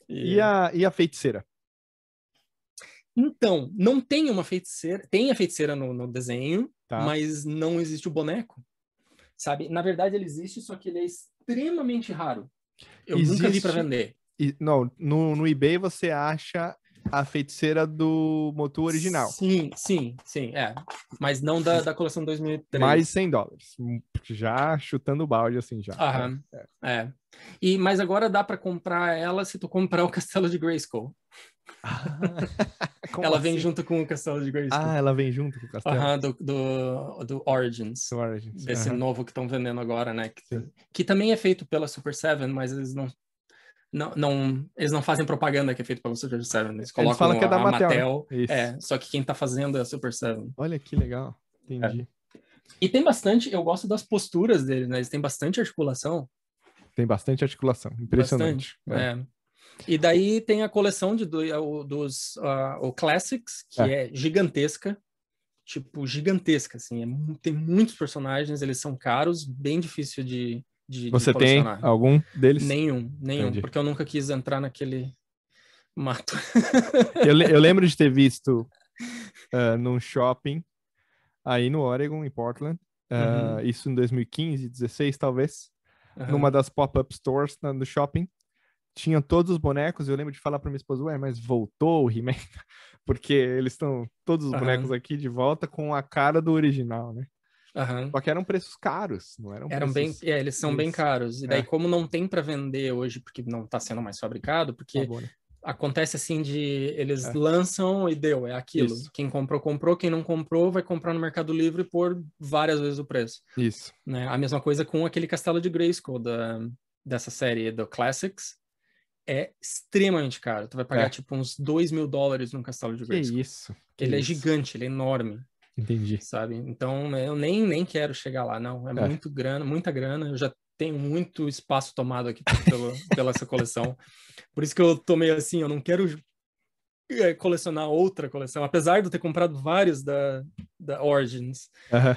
A: E... e... a, e a feiticeira?
B: Então, não tem uma feiticeira. Tem a feiticeira no, no desenho, tá. mas não existe o boneco. Sabe? Na verdade, ele existe, só que ele é extremamente raro. Eu existe... nunca vi para vender.
A: E, não, no, no eBay você acha a feiticeira do Motu original. Sim,
B: sim, sim, é. Mas não da, da coleção 2003. Mais
A: 100 dólares. Já chutando
B: o balde, assim, já. Aham, é. é. é. E, mas agora dá para comprar ela se tu comprar o Castelo de Grayskull. Ah, ela assim? vem junto com o Castelo de Grayskull. Ah, ela vem junto com o Castelo. Aham, do, do, do Origins. Do Origins. Esse novo que estão vendendo agora, né? Que, que, também é feito pela Super Seven, mas eles não não, não, eles não fazem propaganda que é feita pelo Super Seven. Eles colocam eles falam que é da a Mattel. Né? Mattel é, só que quem tá fazendo é o Super Seven. Olha que legal. Entendi. É. E tem bastante, eu gosto das posturas dele, né? Eles têm bastante articulação.
A: Tem bastante articulação, impressionante. Bastante,
B: é. E daí tem a coleção de, do, dos uh, o Classics, que é. é. gigantesca. Tipo, gigantesca, assim. É, tem muitos personagens, eles são caros, bem difícil de, de Você de tem algum deles? Nenhum, nenhum, Entendi. porque eu nunca quis entrar naquele mato. eu, eu, lembro
A: de ter visto uh, num shopping aí no Oregon, em Portland, uh, uhum. isso em 2015, 16 talvez, uhum. numa das pop-up stores no shopping, tinha todos os bonecos, eu lembro de falar para minha esposa, ué, mas voltou o He-Man? Porque eles estão todos os bonecos uhum. aqui de volta com a cara do original, né?
B: Uhum. Só que eram preços caros, não eram, eram bem, é, eles são bem caros. E daí, é. como não tem para vender hoje, porque não está sendo mais fabricado, porque né? acontece assim de eles é. lançam e deu, é aquilo. Isso. Quem comprou, comprou, quem não comprou, vai comprar no Mercado Livre por várias vezes o preço. Isso. Né? A mesma coisa com aquele Castelo de Grayskull da, dessa série do Classics. É extremamente caro. Tu vai pagar é. tipo uns 2 mil dólares num castelo de Grayskull. Que isso. Que ele é isso. é gigante, ele é enorme. Entendi. Sabe? Então, né, eu nem, nem quero chegar lá, não. É, é. muito grana, muita grana. Eu já tenho muito espaço tomado aqui pelo, pela essa coleção. Por isso que eu tô meio assim, eu não quero eh, colecionar outra coleção, apesar de eu ter comprado vários da, da Origins,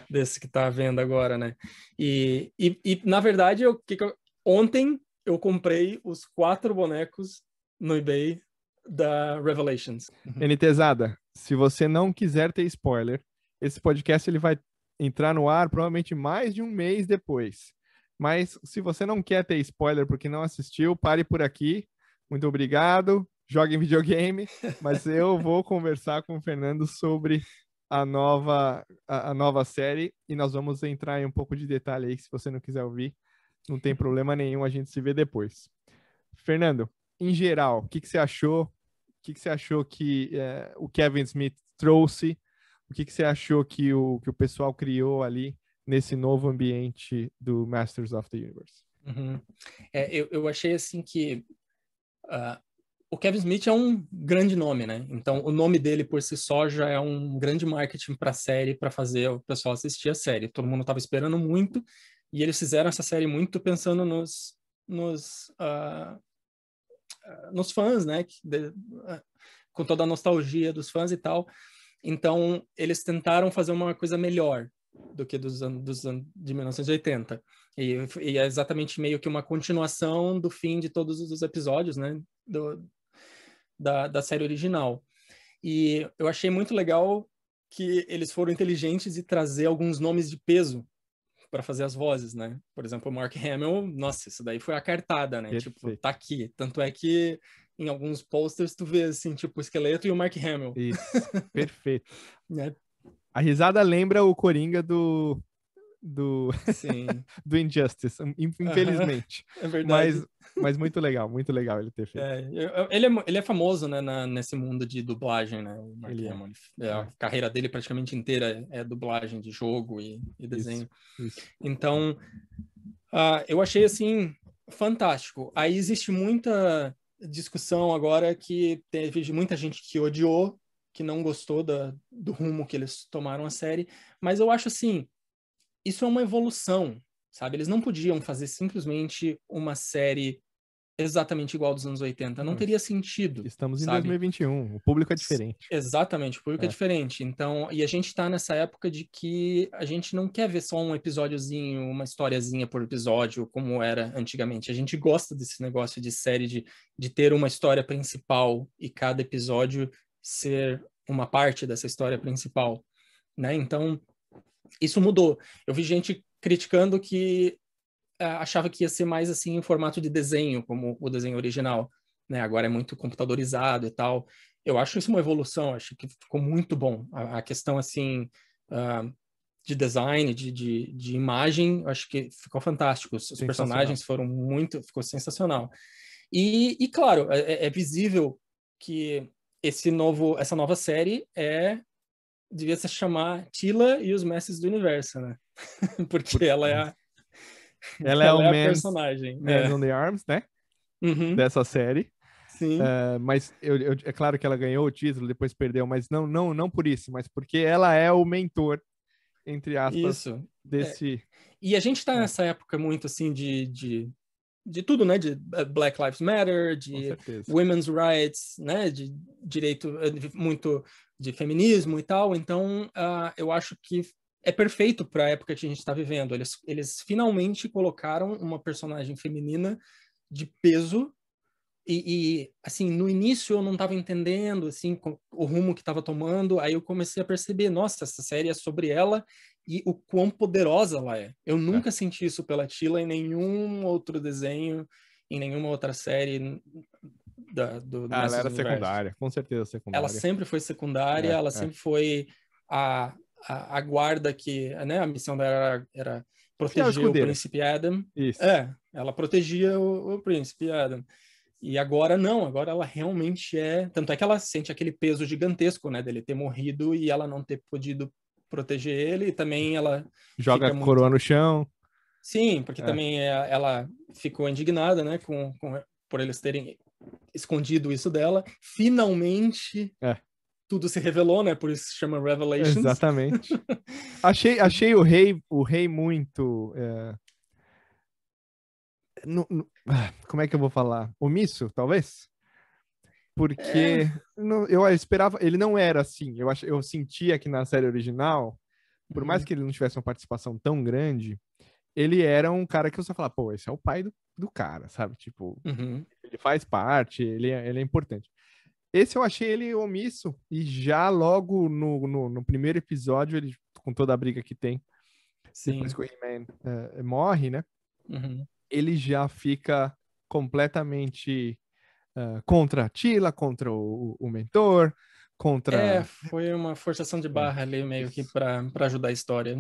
B: desse que tá à venda agora, né? E, e, e na verdade, eu, que que eu, ontem eu comprei os quatro bonecos no eBay da Revelations.
A: NTzada, se você não quiser ter spoiler, esse podcast ele vai entrar no ar provavelmente mais de um mês depois. Mas se você não quer ter spoiler porque não assistiu, pare por aqui. Muito obrigado. em videogame. Mas eu vou conversar com o Fernando sobre a nova, a, a, nova série e nós vamos entrar em um pouco de detalhe aí. Se você não quiser ouvir, não tem problema nenhum. A gente se vê depois. Fernando, em geral, o que, que você achou? O que, que você achou que é, o Kevin Smith trouxe? O que, que você achou que o, que o pessoal criou ali nesse novo ambiente do Masters of the Universe?
B: Uhum. É, eu, eu achei assim que uh, o Kevin Smith é um grande nome, né? Então o nome dele por si só já é um grande marketing para a série, para fazer o pessoal assistir a série. Todo mundo estava esperando muito e eles fizeram essa série muito pensando nos nos uh, nos fãs, né? com toda a nostalgia dos fãs e tal. Então, eles tentaram fazer uma coisa melhor do que dos anos, dos anos de 1980. E, e, é exatamente meio que uma continuação do fim de todos os episódios, né? Do, da, da série original. E eu achei muito legal que eles foram inteligentes e trazer alguns nomes de peso para fazer as vozes, né? Por exemplo, o Mark Hamill, nossa, isso daí foi a cartada, né? Tipo, Perfeito. Tipo, tá aqui. Tanto é que em alguns posters tu vê assim, tipo o esqueleto e o Mark Hamill. Isso, perfeito. É.
A: A risada lembra o Coringa do do do Injustice, infelizmente. Uh -huh. É verdade. Mas, mas muito legal, muito legal ele ter feito.
B: É, ele, é, ele é famoso, né, na, nesse mundo de dublagem, né, o Mark ele é. Hamill. É. a é. carreira dele praticamente inteira é dublagem de jogo e, e desenho. Isso, isso. Então, uh, eu achei, assim, fantástico. Aí existe muita discussão agora é que teve muita gente que odiou, que não gostou da, do rumo que eles tomaram a série, mas eu acho assim, isso é uma evolução, sabe? Eles não podiam fazer simplesmente uma série exatamente igual dos anos 80. Não é. teria sentido.
A: Estamos em sabe? 2021, o público é diferente.
B: Exatamente, o público é. é diferente. Então, e a gente está nessa época de que a gente não quer ver só um episódiozinho, uma historiazinha por episódio, como era antigamente. A gente gosta desse negócio de série de, de ter uma história principal e cada episódio ser uma parte dessa história principal, né? Então, isso mudou. Eu vi gente criticando que é, achava que ia ser mais assim em formato de desenho, como o desenho original, né? Agora é muito computadorizado e tal. Eu acho isso uma evolução, acho que ficou muito bom. A, a questão assim uh, de design, de, de, de, imagem, acho que ficou fantástico. Os personagens foram muito, ficou sensacional. E, e claro, é, é, é visível que esse novo, essa nova série é devia se chamar Tila e os Mestres do Universo, né? Porque ela é a, ela, é, o é personagem. é. on
A: the Arms, né? Uhum. Dessa série. Sim. Uh, mas eu, eu, é claro que ela ganhou o título, depois perdeu, mas não, não, não por isso, mas porque ela é o mentor,
B: entre aspas, isso. desse. É. E a gente está é. nessa época muito assim de, de, de tudo, né? De eh, Black Lives Matter, de women's rights, né? De direito eh, muito de feminismo e tal. Então, uh, eu acho que é perfeito para a época que a gente está vivendo. Eles, eles finalmente colocaram uma personagem feminina de peso e, e, assim no início eu não estava entendendo assim o rumo que estava tomando aí eu comecei a perceber nossa essa série é sobre ela e o quão poderosa ela é eu é. nunca é. senti isso pela Tila em nenhum outro desenho em nenhuma outra série da, do ah, ela era universo. secundária com certeza secundária ela sempre foi secundária é, ela é. sempre foi a a, a guarda que, né, a missão dela era, era proteger o, príncipe Adam. Isso. É, ela protegia o, o príncipe Adam. E agora não, agora ela realmente é. Tanto é que ela sente aquele peso gigantesco, né, dele ter morrido e ela não ter podido proteger ele. E também ela. Joga a muito... coroa no chão. Sim, porque é. também é, ela ficou indignada, né, com, com, por eles terem escondido isso dela. Finalmente, é tudo se revelou, né? Por isso se chama Revelations.
A: Exatamente. achei, achei o rei, o rei muito. É... No, no... Ah, como é que eu vou falar? Omisso, talvez? Porque é... eu esperava. Ele não era assim. Eu, ach... eu sentia que na série original, por mais uhum. que ele não tivesse uma participação tão grande, ele era um cara que você fala, pô, esse é o pai do, do cara, sabe? Tipo, uhum. ele faz parte, ele é, ele é importante. Esse eu achei ele omisso e já logo no, no, no primeiro episódio, ele, com toda a briga que tem, Sim. depois que o He-Man uh, morre, né? Uhum. Ele já fica completamente uh, contra a Tila, contra o, o mentor, contra. É,
B: foi uma forçação de barra ali, meio que para ajudar a história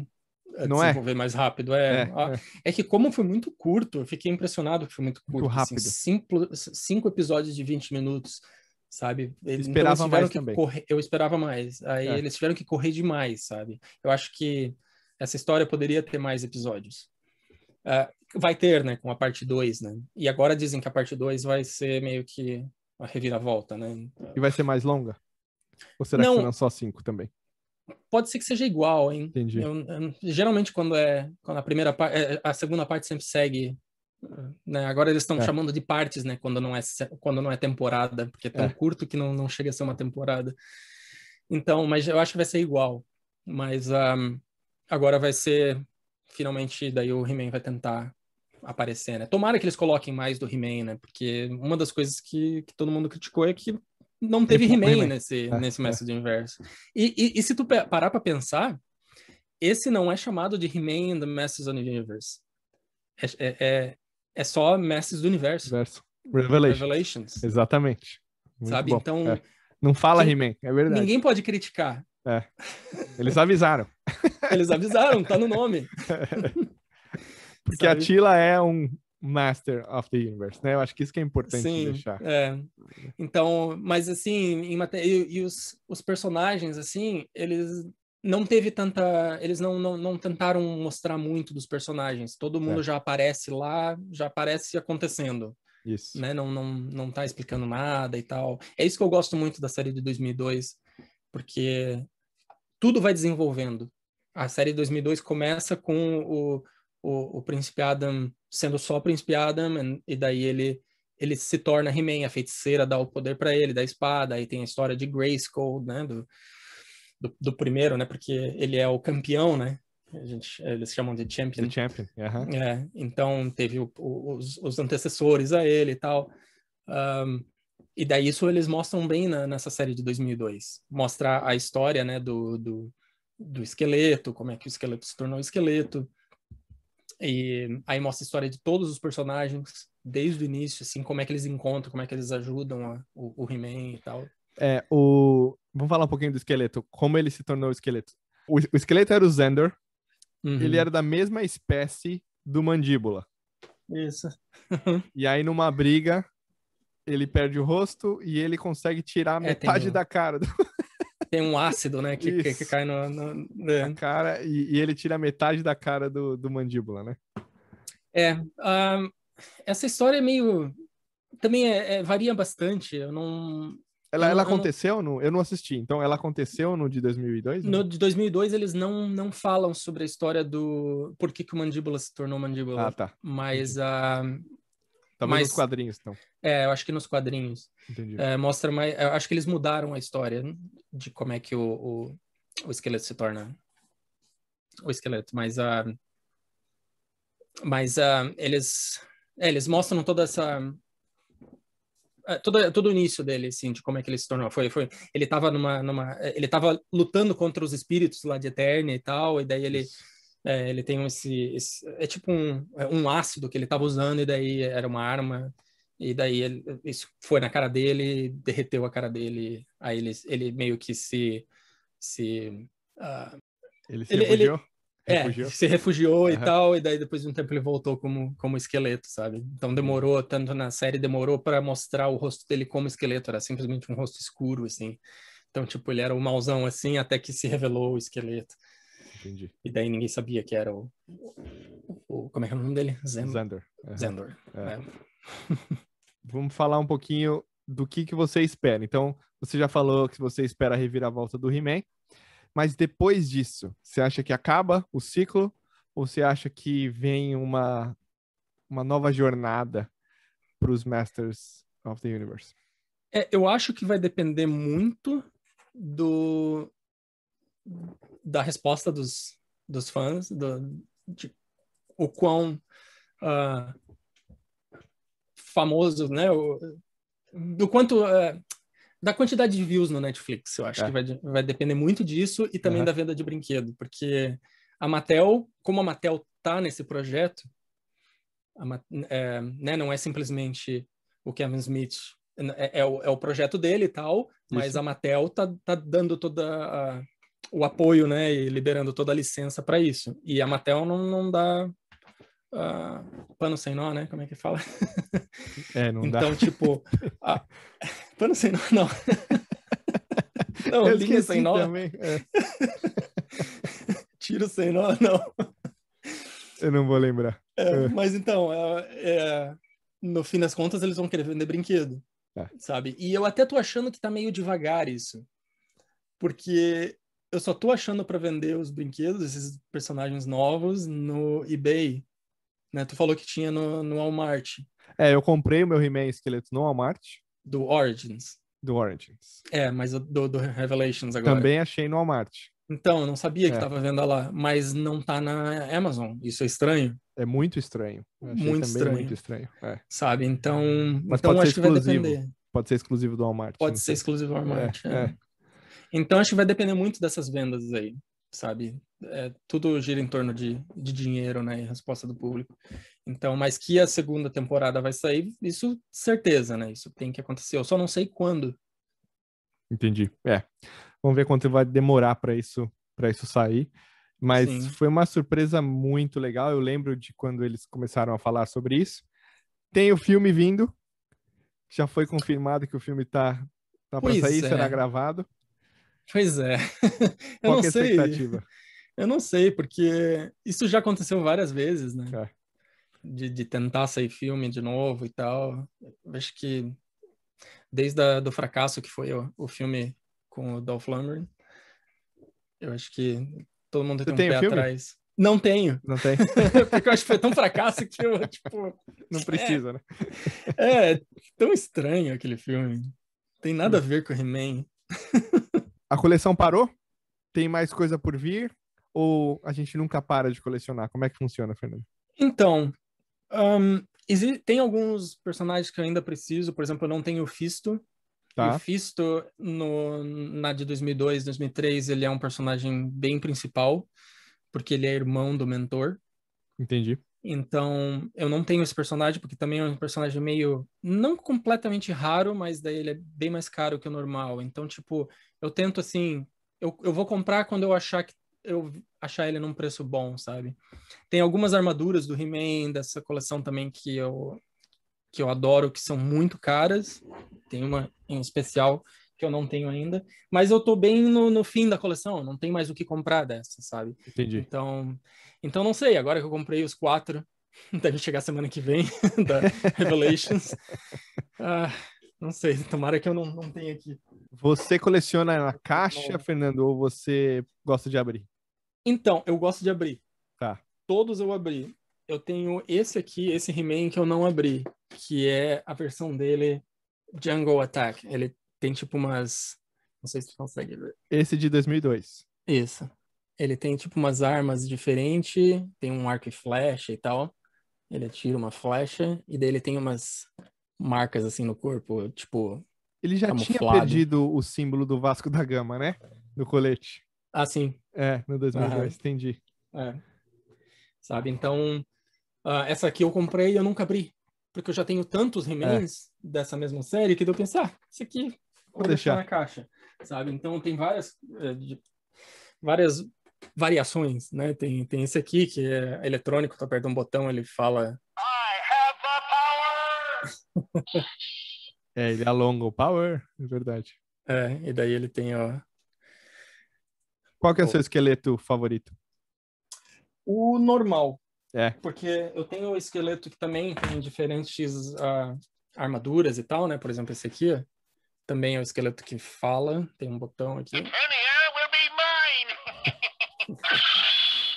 B: não é? desenvolver é? mais rápido. É, é, ó, ah, é, é. que como foi muito curto, eu fiquei impressionado que foi muito curto. Muito assim, rápido. Assim, cinco, cinco episódios de 20 minutos sabe? Eles esperava então, eles mais também. Correr, eu esperava mais. Aí é. eles tiveram que correr demais, sabe? Eu acho que essa história poderia ter mais episódios. Uh, vai ter, né, com a parte 2, né? E agora dizem que a parte 2 vai ser meio que a reviravolta, né?
A: E vai ser mais longa? Ou será Não... que serão só cinco também?
B: Pode ser que seja igual, hein? Entendi. Eu, eu, geralmente quando é quando a primeira parte, é, a segunda parte sempre segue é, né? Agora eles estão é. chamando de partes, né? Quando não é, quando não é temporada, porque é tão é. curto que não, não chega a ser uma temporada. Então, mas eu acho que vai ser igual. Mas um, agora vai ser, finalmente, daí o He-Man vai tentar aparecer, né? Tomara que eles coloquem mais do He-Man, né? Porque uma das coisas que, que todo mundo criticou é que não teve He-Man nesse, é, nesse é. Mestre do Universo. E, e, e se tu parar para pensar, esse não é chamado de He-Man and the Masters of the Universe. É, é, é é só Mestres do Universo. Universo. Revelations. Revelations.
A: Exatamente.
B: Muito Sabe? Bom. Então. É. Não fala He-Man, é verdade. Ninguém pode criticar.
A: É. Eles avisaram.
B: Eles avisaram, tá no nome. Porque Sabe? a Tila
A: é um Master of the Universe, né? Eu acho que isso que é importante Sim, deixar.
B: É. Então, mas assim, em, e, e os, os personagens, assim, eles não teve tanta. Eles não, não, não tentaram mostrar muito dos personagens. Todo é. mundo é. já aparece lá, já aparece acontecendo. Isso. Né? Não, não, não tá explicando nada e tal. É isso que eu gosto muito da série de 2002, porque tudo vai desenvolvendo. A série de 2002 começa com o, o, o príncipe Adam sendo só o príncipe Adam, e daí ele ele se torna He-Man, a feiticeira dá o poder para ele, da espada, aí tem a história de Cold né, do, do, do, primeiro, né? Porque ele é o campeão, né? A gente, eles chamam de champion. The champion, uhum. é, Então teve o, o, os, os, antecessores a ele e tal. Um, e daí isso eles mostram bem na, nessa série de 2002. Mostra a história, né? Do, do, do esqueleto, como é que o esqueleto se tornou esqueleto. E aí mostra a história de todos os personagens, desde o início, assim, como é que eles encontram, como é que eles ajudam a, o, o He-Man e tal.
A: É, o, Vamos falar um pouquinho do esqueleto. Como ele se tornou esqueleto? O, o esqueleto era o Xander. Uhum. Ele era da mesma espécie do mandíbula. Isso. e aí, numa briga, ele perde o rosto e ele consegue tirar é, metade um... da cara. Do... tem um ácido, né? Que, que, que cai no. no... É. cara, e, e, ele tira metade da cara do, do mandíbula, né? É.
B: essa história é meio. Também é, é varia bastante. Eu não. Ela, ela aconteceu?
A: não... No, eu não assisti, então ela aconteceu no de 2002? Não? Né? No
B: de 2002 eles não, não falam sobre a história do... Por que, que o Mandíbula se tornou Mandíbula. Ah, tá. Mas a... Ah, Também tá mas, nos quadrinhos, então. É, eu acho que nos quadrinhos. Entendi. É, mostra mais... Eu acho que eles mudaram a história de como é que o, o, o esqueleto se torna... O esqueleto, mas a... Ah, mas a ah, eles... É, eles mostram toda essa é, todo, todo o início dele, assim, de como é que ele se tornou. Foi, foi, ele estava numa, numa, ele tava lutando contra os espíritos lá de Eterna e tal, e daí ele, é, ele tem esse, esse, é tipo um, é um ácido que ele estava usando e daí era uma arma e daí ele, isso foi na cara dele, derreteu a cara dele, aí ele, ele meio que se, se uh, ele se ele, é, se refugiou uhum. e tal, e daí depois de um tempo ele voltou como, como esqueleto, sabe? Então demorou, tanto na série demorou para mostrar o rosto dele como esqueleto, era simplesmente um rosto escuro, assim. Então, tipo, ele era o mauzão assim, até que se revelou o esqueleto. Entendi. E daí ninguém sabia que era o. o como é que é o nome dele? Zend Zendor. Uhum. Zendor. É. É.
A: Vamos falar um pouquinho do que, que você espera. Então, você já falou que você espera a reviravolta do He-Man. Mas depois disso, você acha que acaba o ciclo ou você acha que vem uma, uma nova jornada para os Masters of the Universe?
B: É, eu acho que vai depender muito do da resposta dos, dos fãs, do, de, o quão uh, famoso, né? O, do quanto uh, da quantidade de views no Netflix. Eu acho é. que vai, vai depender muito disso e também uhum. da venda de brinquedo, porque a Mattel, como a Mattel tá nesse projeto, a, é, né, não é simplesmente o Kevin Smith, né, é, é o, é o projeto dele e tal, mas a Mattel tá, tá dando toda a, o apoio, né, e liberando toda a licença para isso. E a Mattel não, não dá uh, pano sem nó, né? Como é que fala? É, não então, dá. Então, tipo, a... Pano sem nó, não. Não, Eu linha sem nó. Também, é. Tiro sem nó, não.
A: Eu não vou lembrar. É, é. mas
B: então, é, é, no fim das contas, eles vão querer vender brinquedo. Tá. Sabe? E eu até tô achando que tá meio devagar isso. Porque eu só tô achando para vender os brinquedos, esses personagens novos, no eBay. Né? Tu falou que tinha no, no Walmart. É, eu comprei o meu He-Man Esqueleto no Walmart do Origins. Do
A: Origins.
B: É, mas do, do Revelations agora. Também
A: achei no Walmart.
B: Então, eu não sabia é. que estava vendo lá, mas não tá na Amazon. Isso é estranho. É muito estranho. Muito estranho. muito estranho. É. Sabe? Então, mas então acho que vai depender. Pode ser exclusivo do Walmart. Pode ser sei. exclusivo do Walmart. É, é. é, então acho que vai depender muito dessas vendas aí sabe? É, tudo gira em torno de, de dinheiro, né? E resposta do público. Então, mas que a segunda temporada vai sair, isso certeza, né? Isso tem que acontecer. Eu só não sei quando.
A: Entendi. É. Vamos ver quanto vai demorar para isso para isso sair. Mas Sim. foi uma surpresa muito legal. Eu lembro de quando eles começaram a falar sobre isso. Tem o filme vindo. Já foi confirmado que o filme tá, tá para sair, é. será gravado. Pois é. eu Qual não é a sei. expectativa?
B: Eu não sei, porque isso já aconteceu várias vezes, né? É. De, de, tentar sair filme de novo e tal. Eu acho que desde a, do fracasso que foi o, o filme com o Dolph Lundgren, eu acho que todo mundo tem Você um pé filme? atrás. Não tenho. Não tem. Porque eu acho que foi tão fracasso que eu, tipo. Não precisa, né? é, né? É, tão estranho aquele filme.
A: Tem nada a ver com o He-Man a coleção parou? Tem mais coisa por vir? Ou a gente nunca para de colecionar? Como é que funciona, Fernando?
B: Então, um, tem alguns personagens que eu ainda preciso. Por exemplo, eu não tenho o Fisto. Tá. O Fisto, no, na de 2002, 2003, ele é um personagem bem principal, porque ele é irmão do mentor. Entendi. Então, eu não tenho esse personagem, porque também é um personagem meio, não completamente raro, mas daí ele é bem mais caro que o normal. Então, tipo, eu tento assim, eu, eu vou comprar quando eu achar que eu achar ele num preço bom, sabe? Tem algumas armaduras do He-Man dessa coleção também que eu que eu adoro, que são muito caras. Tem uma em especial que eu não tenho ainda, mas eu tô bem no, no fim da coleção, não tem mais o que comprar dessa, sabe? Entendi. Então, então não sei, agora que eu comprei os quatro, deve chegar semana que vem, da Revelations. ah, não sei, tomara que eu não, não tenha aqui.
A: Você coleciona na caixa, Bom, Fernando, ou você gosta de abrir?
B: Então, eu gosto de abrir. Tá. Todos eu abri. Eu tenho esse aqui, esse He-Man que eu não abri, que é a versão dele Jungle Attack. Ele tem tipo umas. Não sei se tu consegue ver. Esse de 2002. Isso. Ele tem tipo umas armas diferentes, tem um arco e flecha e tal. Ele atira uma flecha e daí ele tem umas marcas assim no corpo, tipo. Ele já camuflado. tinha perdido
A: o símbolo do Vasco da Gama, né? No colete. Ah, sim. É, no 2002, uhum. entendi.
B: É. Sabe, então, uh, essa aqui eu comprei e eu nunca abri. Porque eu já tenho tantos he é. dessa mesma série que deu pensar, ah, isso aqui ou deixar. na caixa, sabe? Então tem várias, é, de, várias variações, né? Tem, tem esse aqui que é eletrônico, tu tá aperta um botão, ele fala. I have the power! é, ele alonga o power,
A: é verdade. É, e daí ele tem, ó. Qual que é o seu esqueleto favorito?
B: O normal. É. Porque eu tenho o esqueleto que também tem diferentes uh, armaduras e tal, né? Por exemplo, esse aqui, ó. Também é o esqueleto que fala, tem um botão aqui. Eternia will be mine!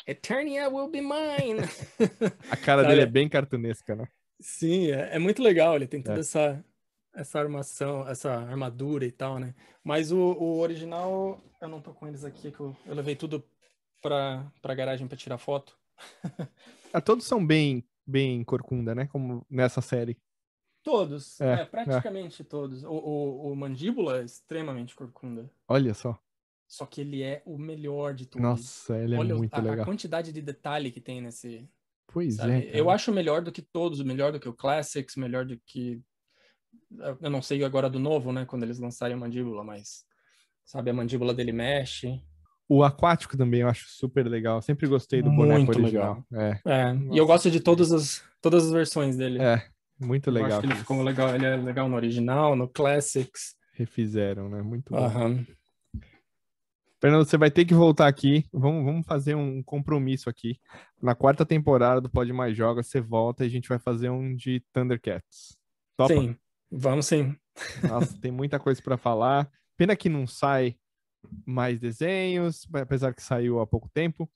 B: Eternia will be mine! A cara Sabe? dele é bem cartunesca, né? Sim, é, é muito legal, ele tem toda é. essa, essa armação, essa armadura e tal, né? Mas o, o original, eu não tô com eles aqui, que eu, eu levei tudo pra, pra garagem pra tirar foto.
A: ah, todos são bem, bem corcunda, né? Como nessa série. Todos, é, é, é. praticamente
B: é. todos. O, o, o, mandíbula é extremamente corcunda. Olha só. Só que ele é o melhor de todos. Nossa, ele é muito a, legal. A quantidade de detalhe que tem nesse. Pois sabe? é. Cara. Eu acho melhor do que todos, melhor do que o Classics, melhor do que. Eu não sei agora do novo, né? Quando eles lançarem a mandíbula, mas. Sabe, a mandíbula dele mexe.
A: O aquático também eu
B: acho super legal. Eu sempre gostei do muito boneco original. Legal. É. é. E eu gosto de todas as, todas as versões dele. É, muito legal. Eu acho que ele ficou legal, ele é legal no original, no Classics.
A: Refizeram,
B: né? Muito bom. Uhum.
A: Fernando, você vai ter que voltar aqui. Vamos, vamos fazer um compromisso aqui. Na quarta temporada do Pode Mais Joga, você volta e a gente vai fazer um de Thundercats. Topa? Sim, vamos sim. Nossa, tem muita coisa para falar. Pena que não sai mais desenhos, apesar que saiu há pouco tempo.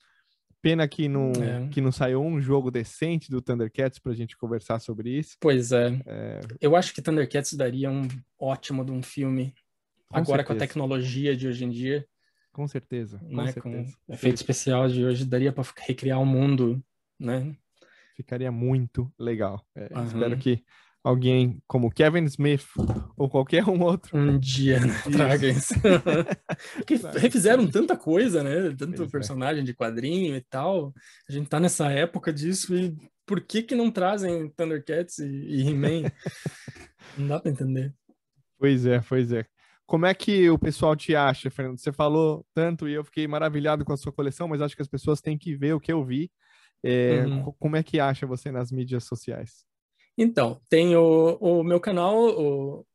A: Pena que não, é. que não saiu um jogo decente do Thundercats para a gente conversar sobre isso. Pois é. é.
B: Eu acho que Thundercats daria um ótimo de um filme. Com agora certeza. com a tecnologia de hoje em dia. Com certeza. Com, né? certeza. com efeito especial de hoje, daria para recriar o mundo, né? Ficaria muito
A: legal. É, uhum. Espero que alguém como Kevin Smith ou qualquer um outro. Um
B: dia, né? Traga isso. Porque refizeram tanta coisa, né? Tanto né? personagem é. de quadrinho e tal. A gente tá nessa época disso e por que que não trazem Thundercats e, e He-Man? não dá pra entender.
A: Pois é, pois é. Como é que o pessoal te acha, Fernando? Você falou tanto e eu fiquei maravilhado com a sua coleção, mas acho que as pessoas têm que ver o que eu vi. É, uhum. Como é que acha você nas mídias sociais?
B: Então, tem o, o meu canal, o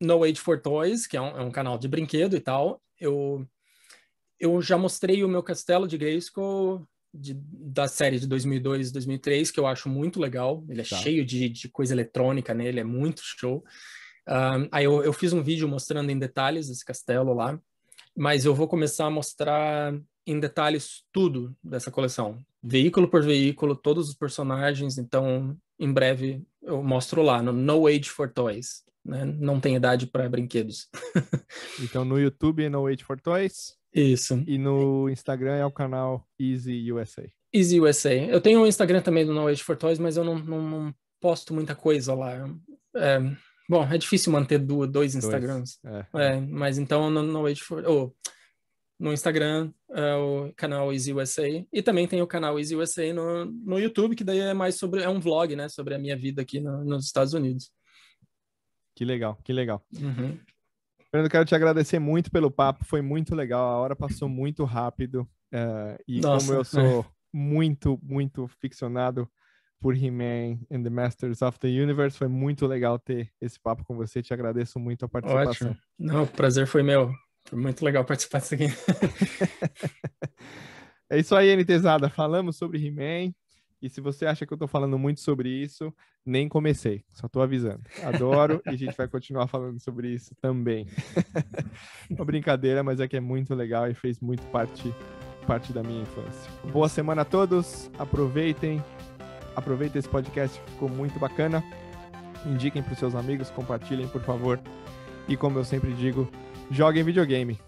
B: No Age for Toys, que é um, é um, canal de brinquedo e tal. Eu, eu já mostrei o meu castelo de Grayskull de, da série de 2002, 2003, que eu acho muito legal. Ele é tá. cheio de, de, coisa eletrônica nele, é muito show. Um, aí eu, eu fiz um vídeo mostrando em detalhes esse castelo lá, mas eu vou começar a mostrar em detalhes tudo dessa coleção, veículo por veículo, todos os personagens. Então, em breve eu mostro lá, no No Age for Toys. Né? Não tem idade para brinquedos. então no YouTube é No Age for Toys.
A: Isso. E no Instagram é o canal Easy USA.
B: Easy USA. Eu tenho o um Instagram também do No Age for Toys, mas eu não, não, não posto muita coisa lá. É, bom, é difícil manter dois Instagrams. Dois. É. É, mas então no No Age for... Oh, no Instagram, é o canal Easy USA, e também tem o canal Easy USA no, no YouTube, que daí é mais sobre, é um vlog, né, sobre a minha vida aqui no, nos Estados Unidos. Que legal, que legal. Uhum.
A: Fernando, quero te agradecer muito pelo papo, foi muito legal, a hora passou muito rápido, uh, e Nossa. como eu sou muito, muito ficcionado por He-Man and the Masters of the Universe. Foi muito legal ter esse papo com você. Te agradeço muito a participação. Ótimo.
B: Não, o prazer foi meu. Foi muito legal participar disso aqui.
A: é isso aí, NTzada. Falamos sobre He-Man. E se você acha que eu estou falando muito sobre isso, nem comecei, só estou avisando. Adoro e a gente vai continuar falando sobre isso também. Uma brincadeira, mas é que é muito legal e fez muito parte, parte da minha infância. Boa semana a todos, aproveitem, aproveitem esse podcast, ficou muito bacana. Indiquem para os seus amigos, compartilhem, por favor. E como eu sempre digo, joguem videogame.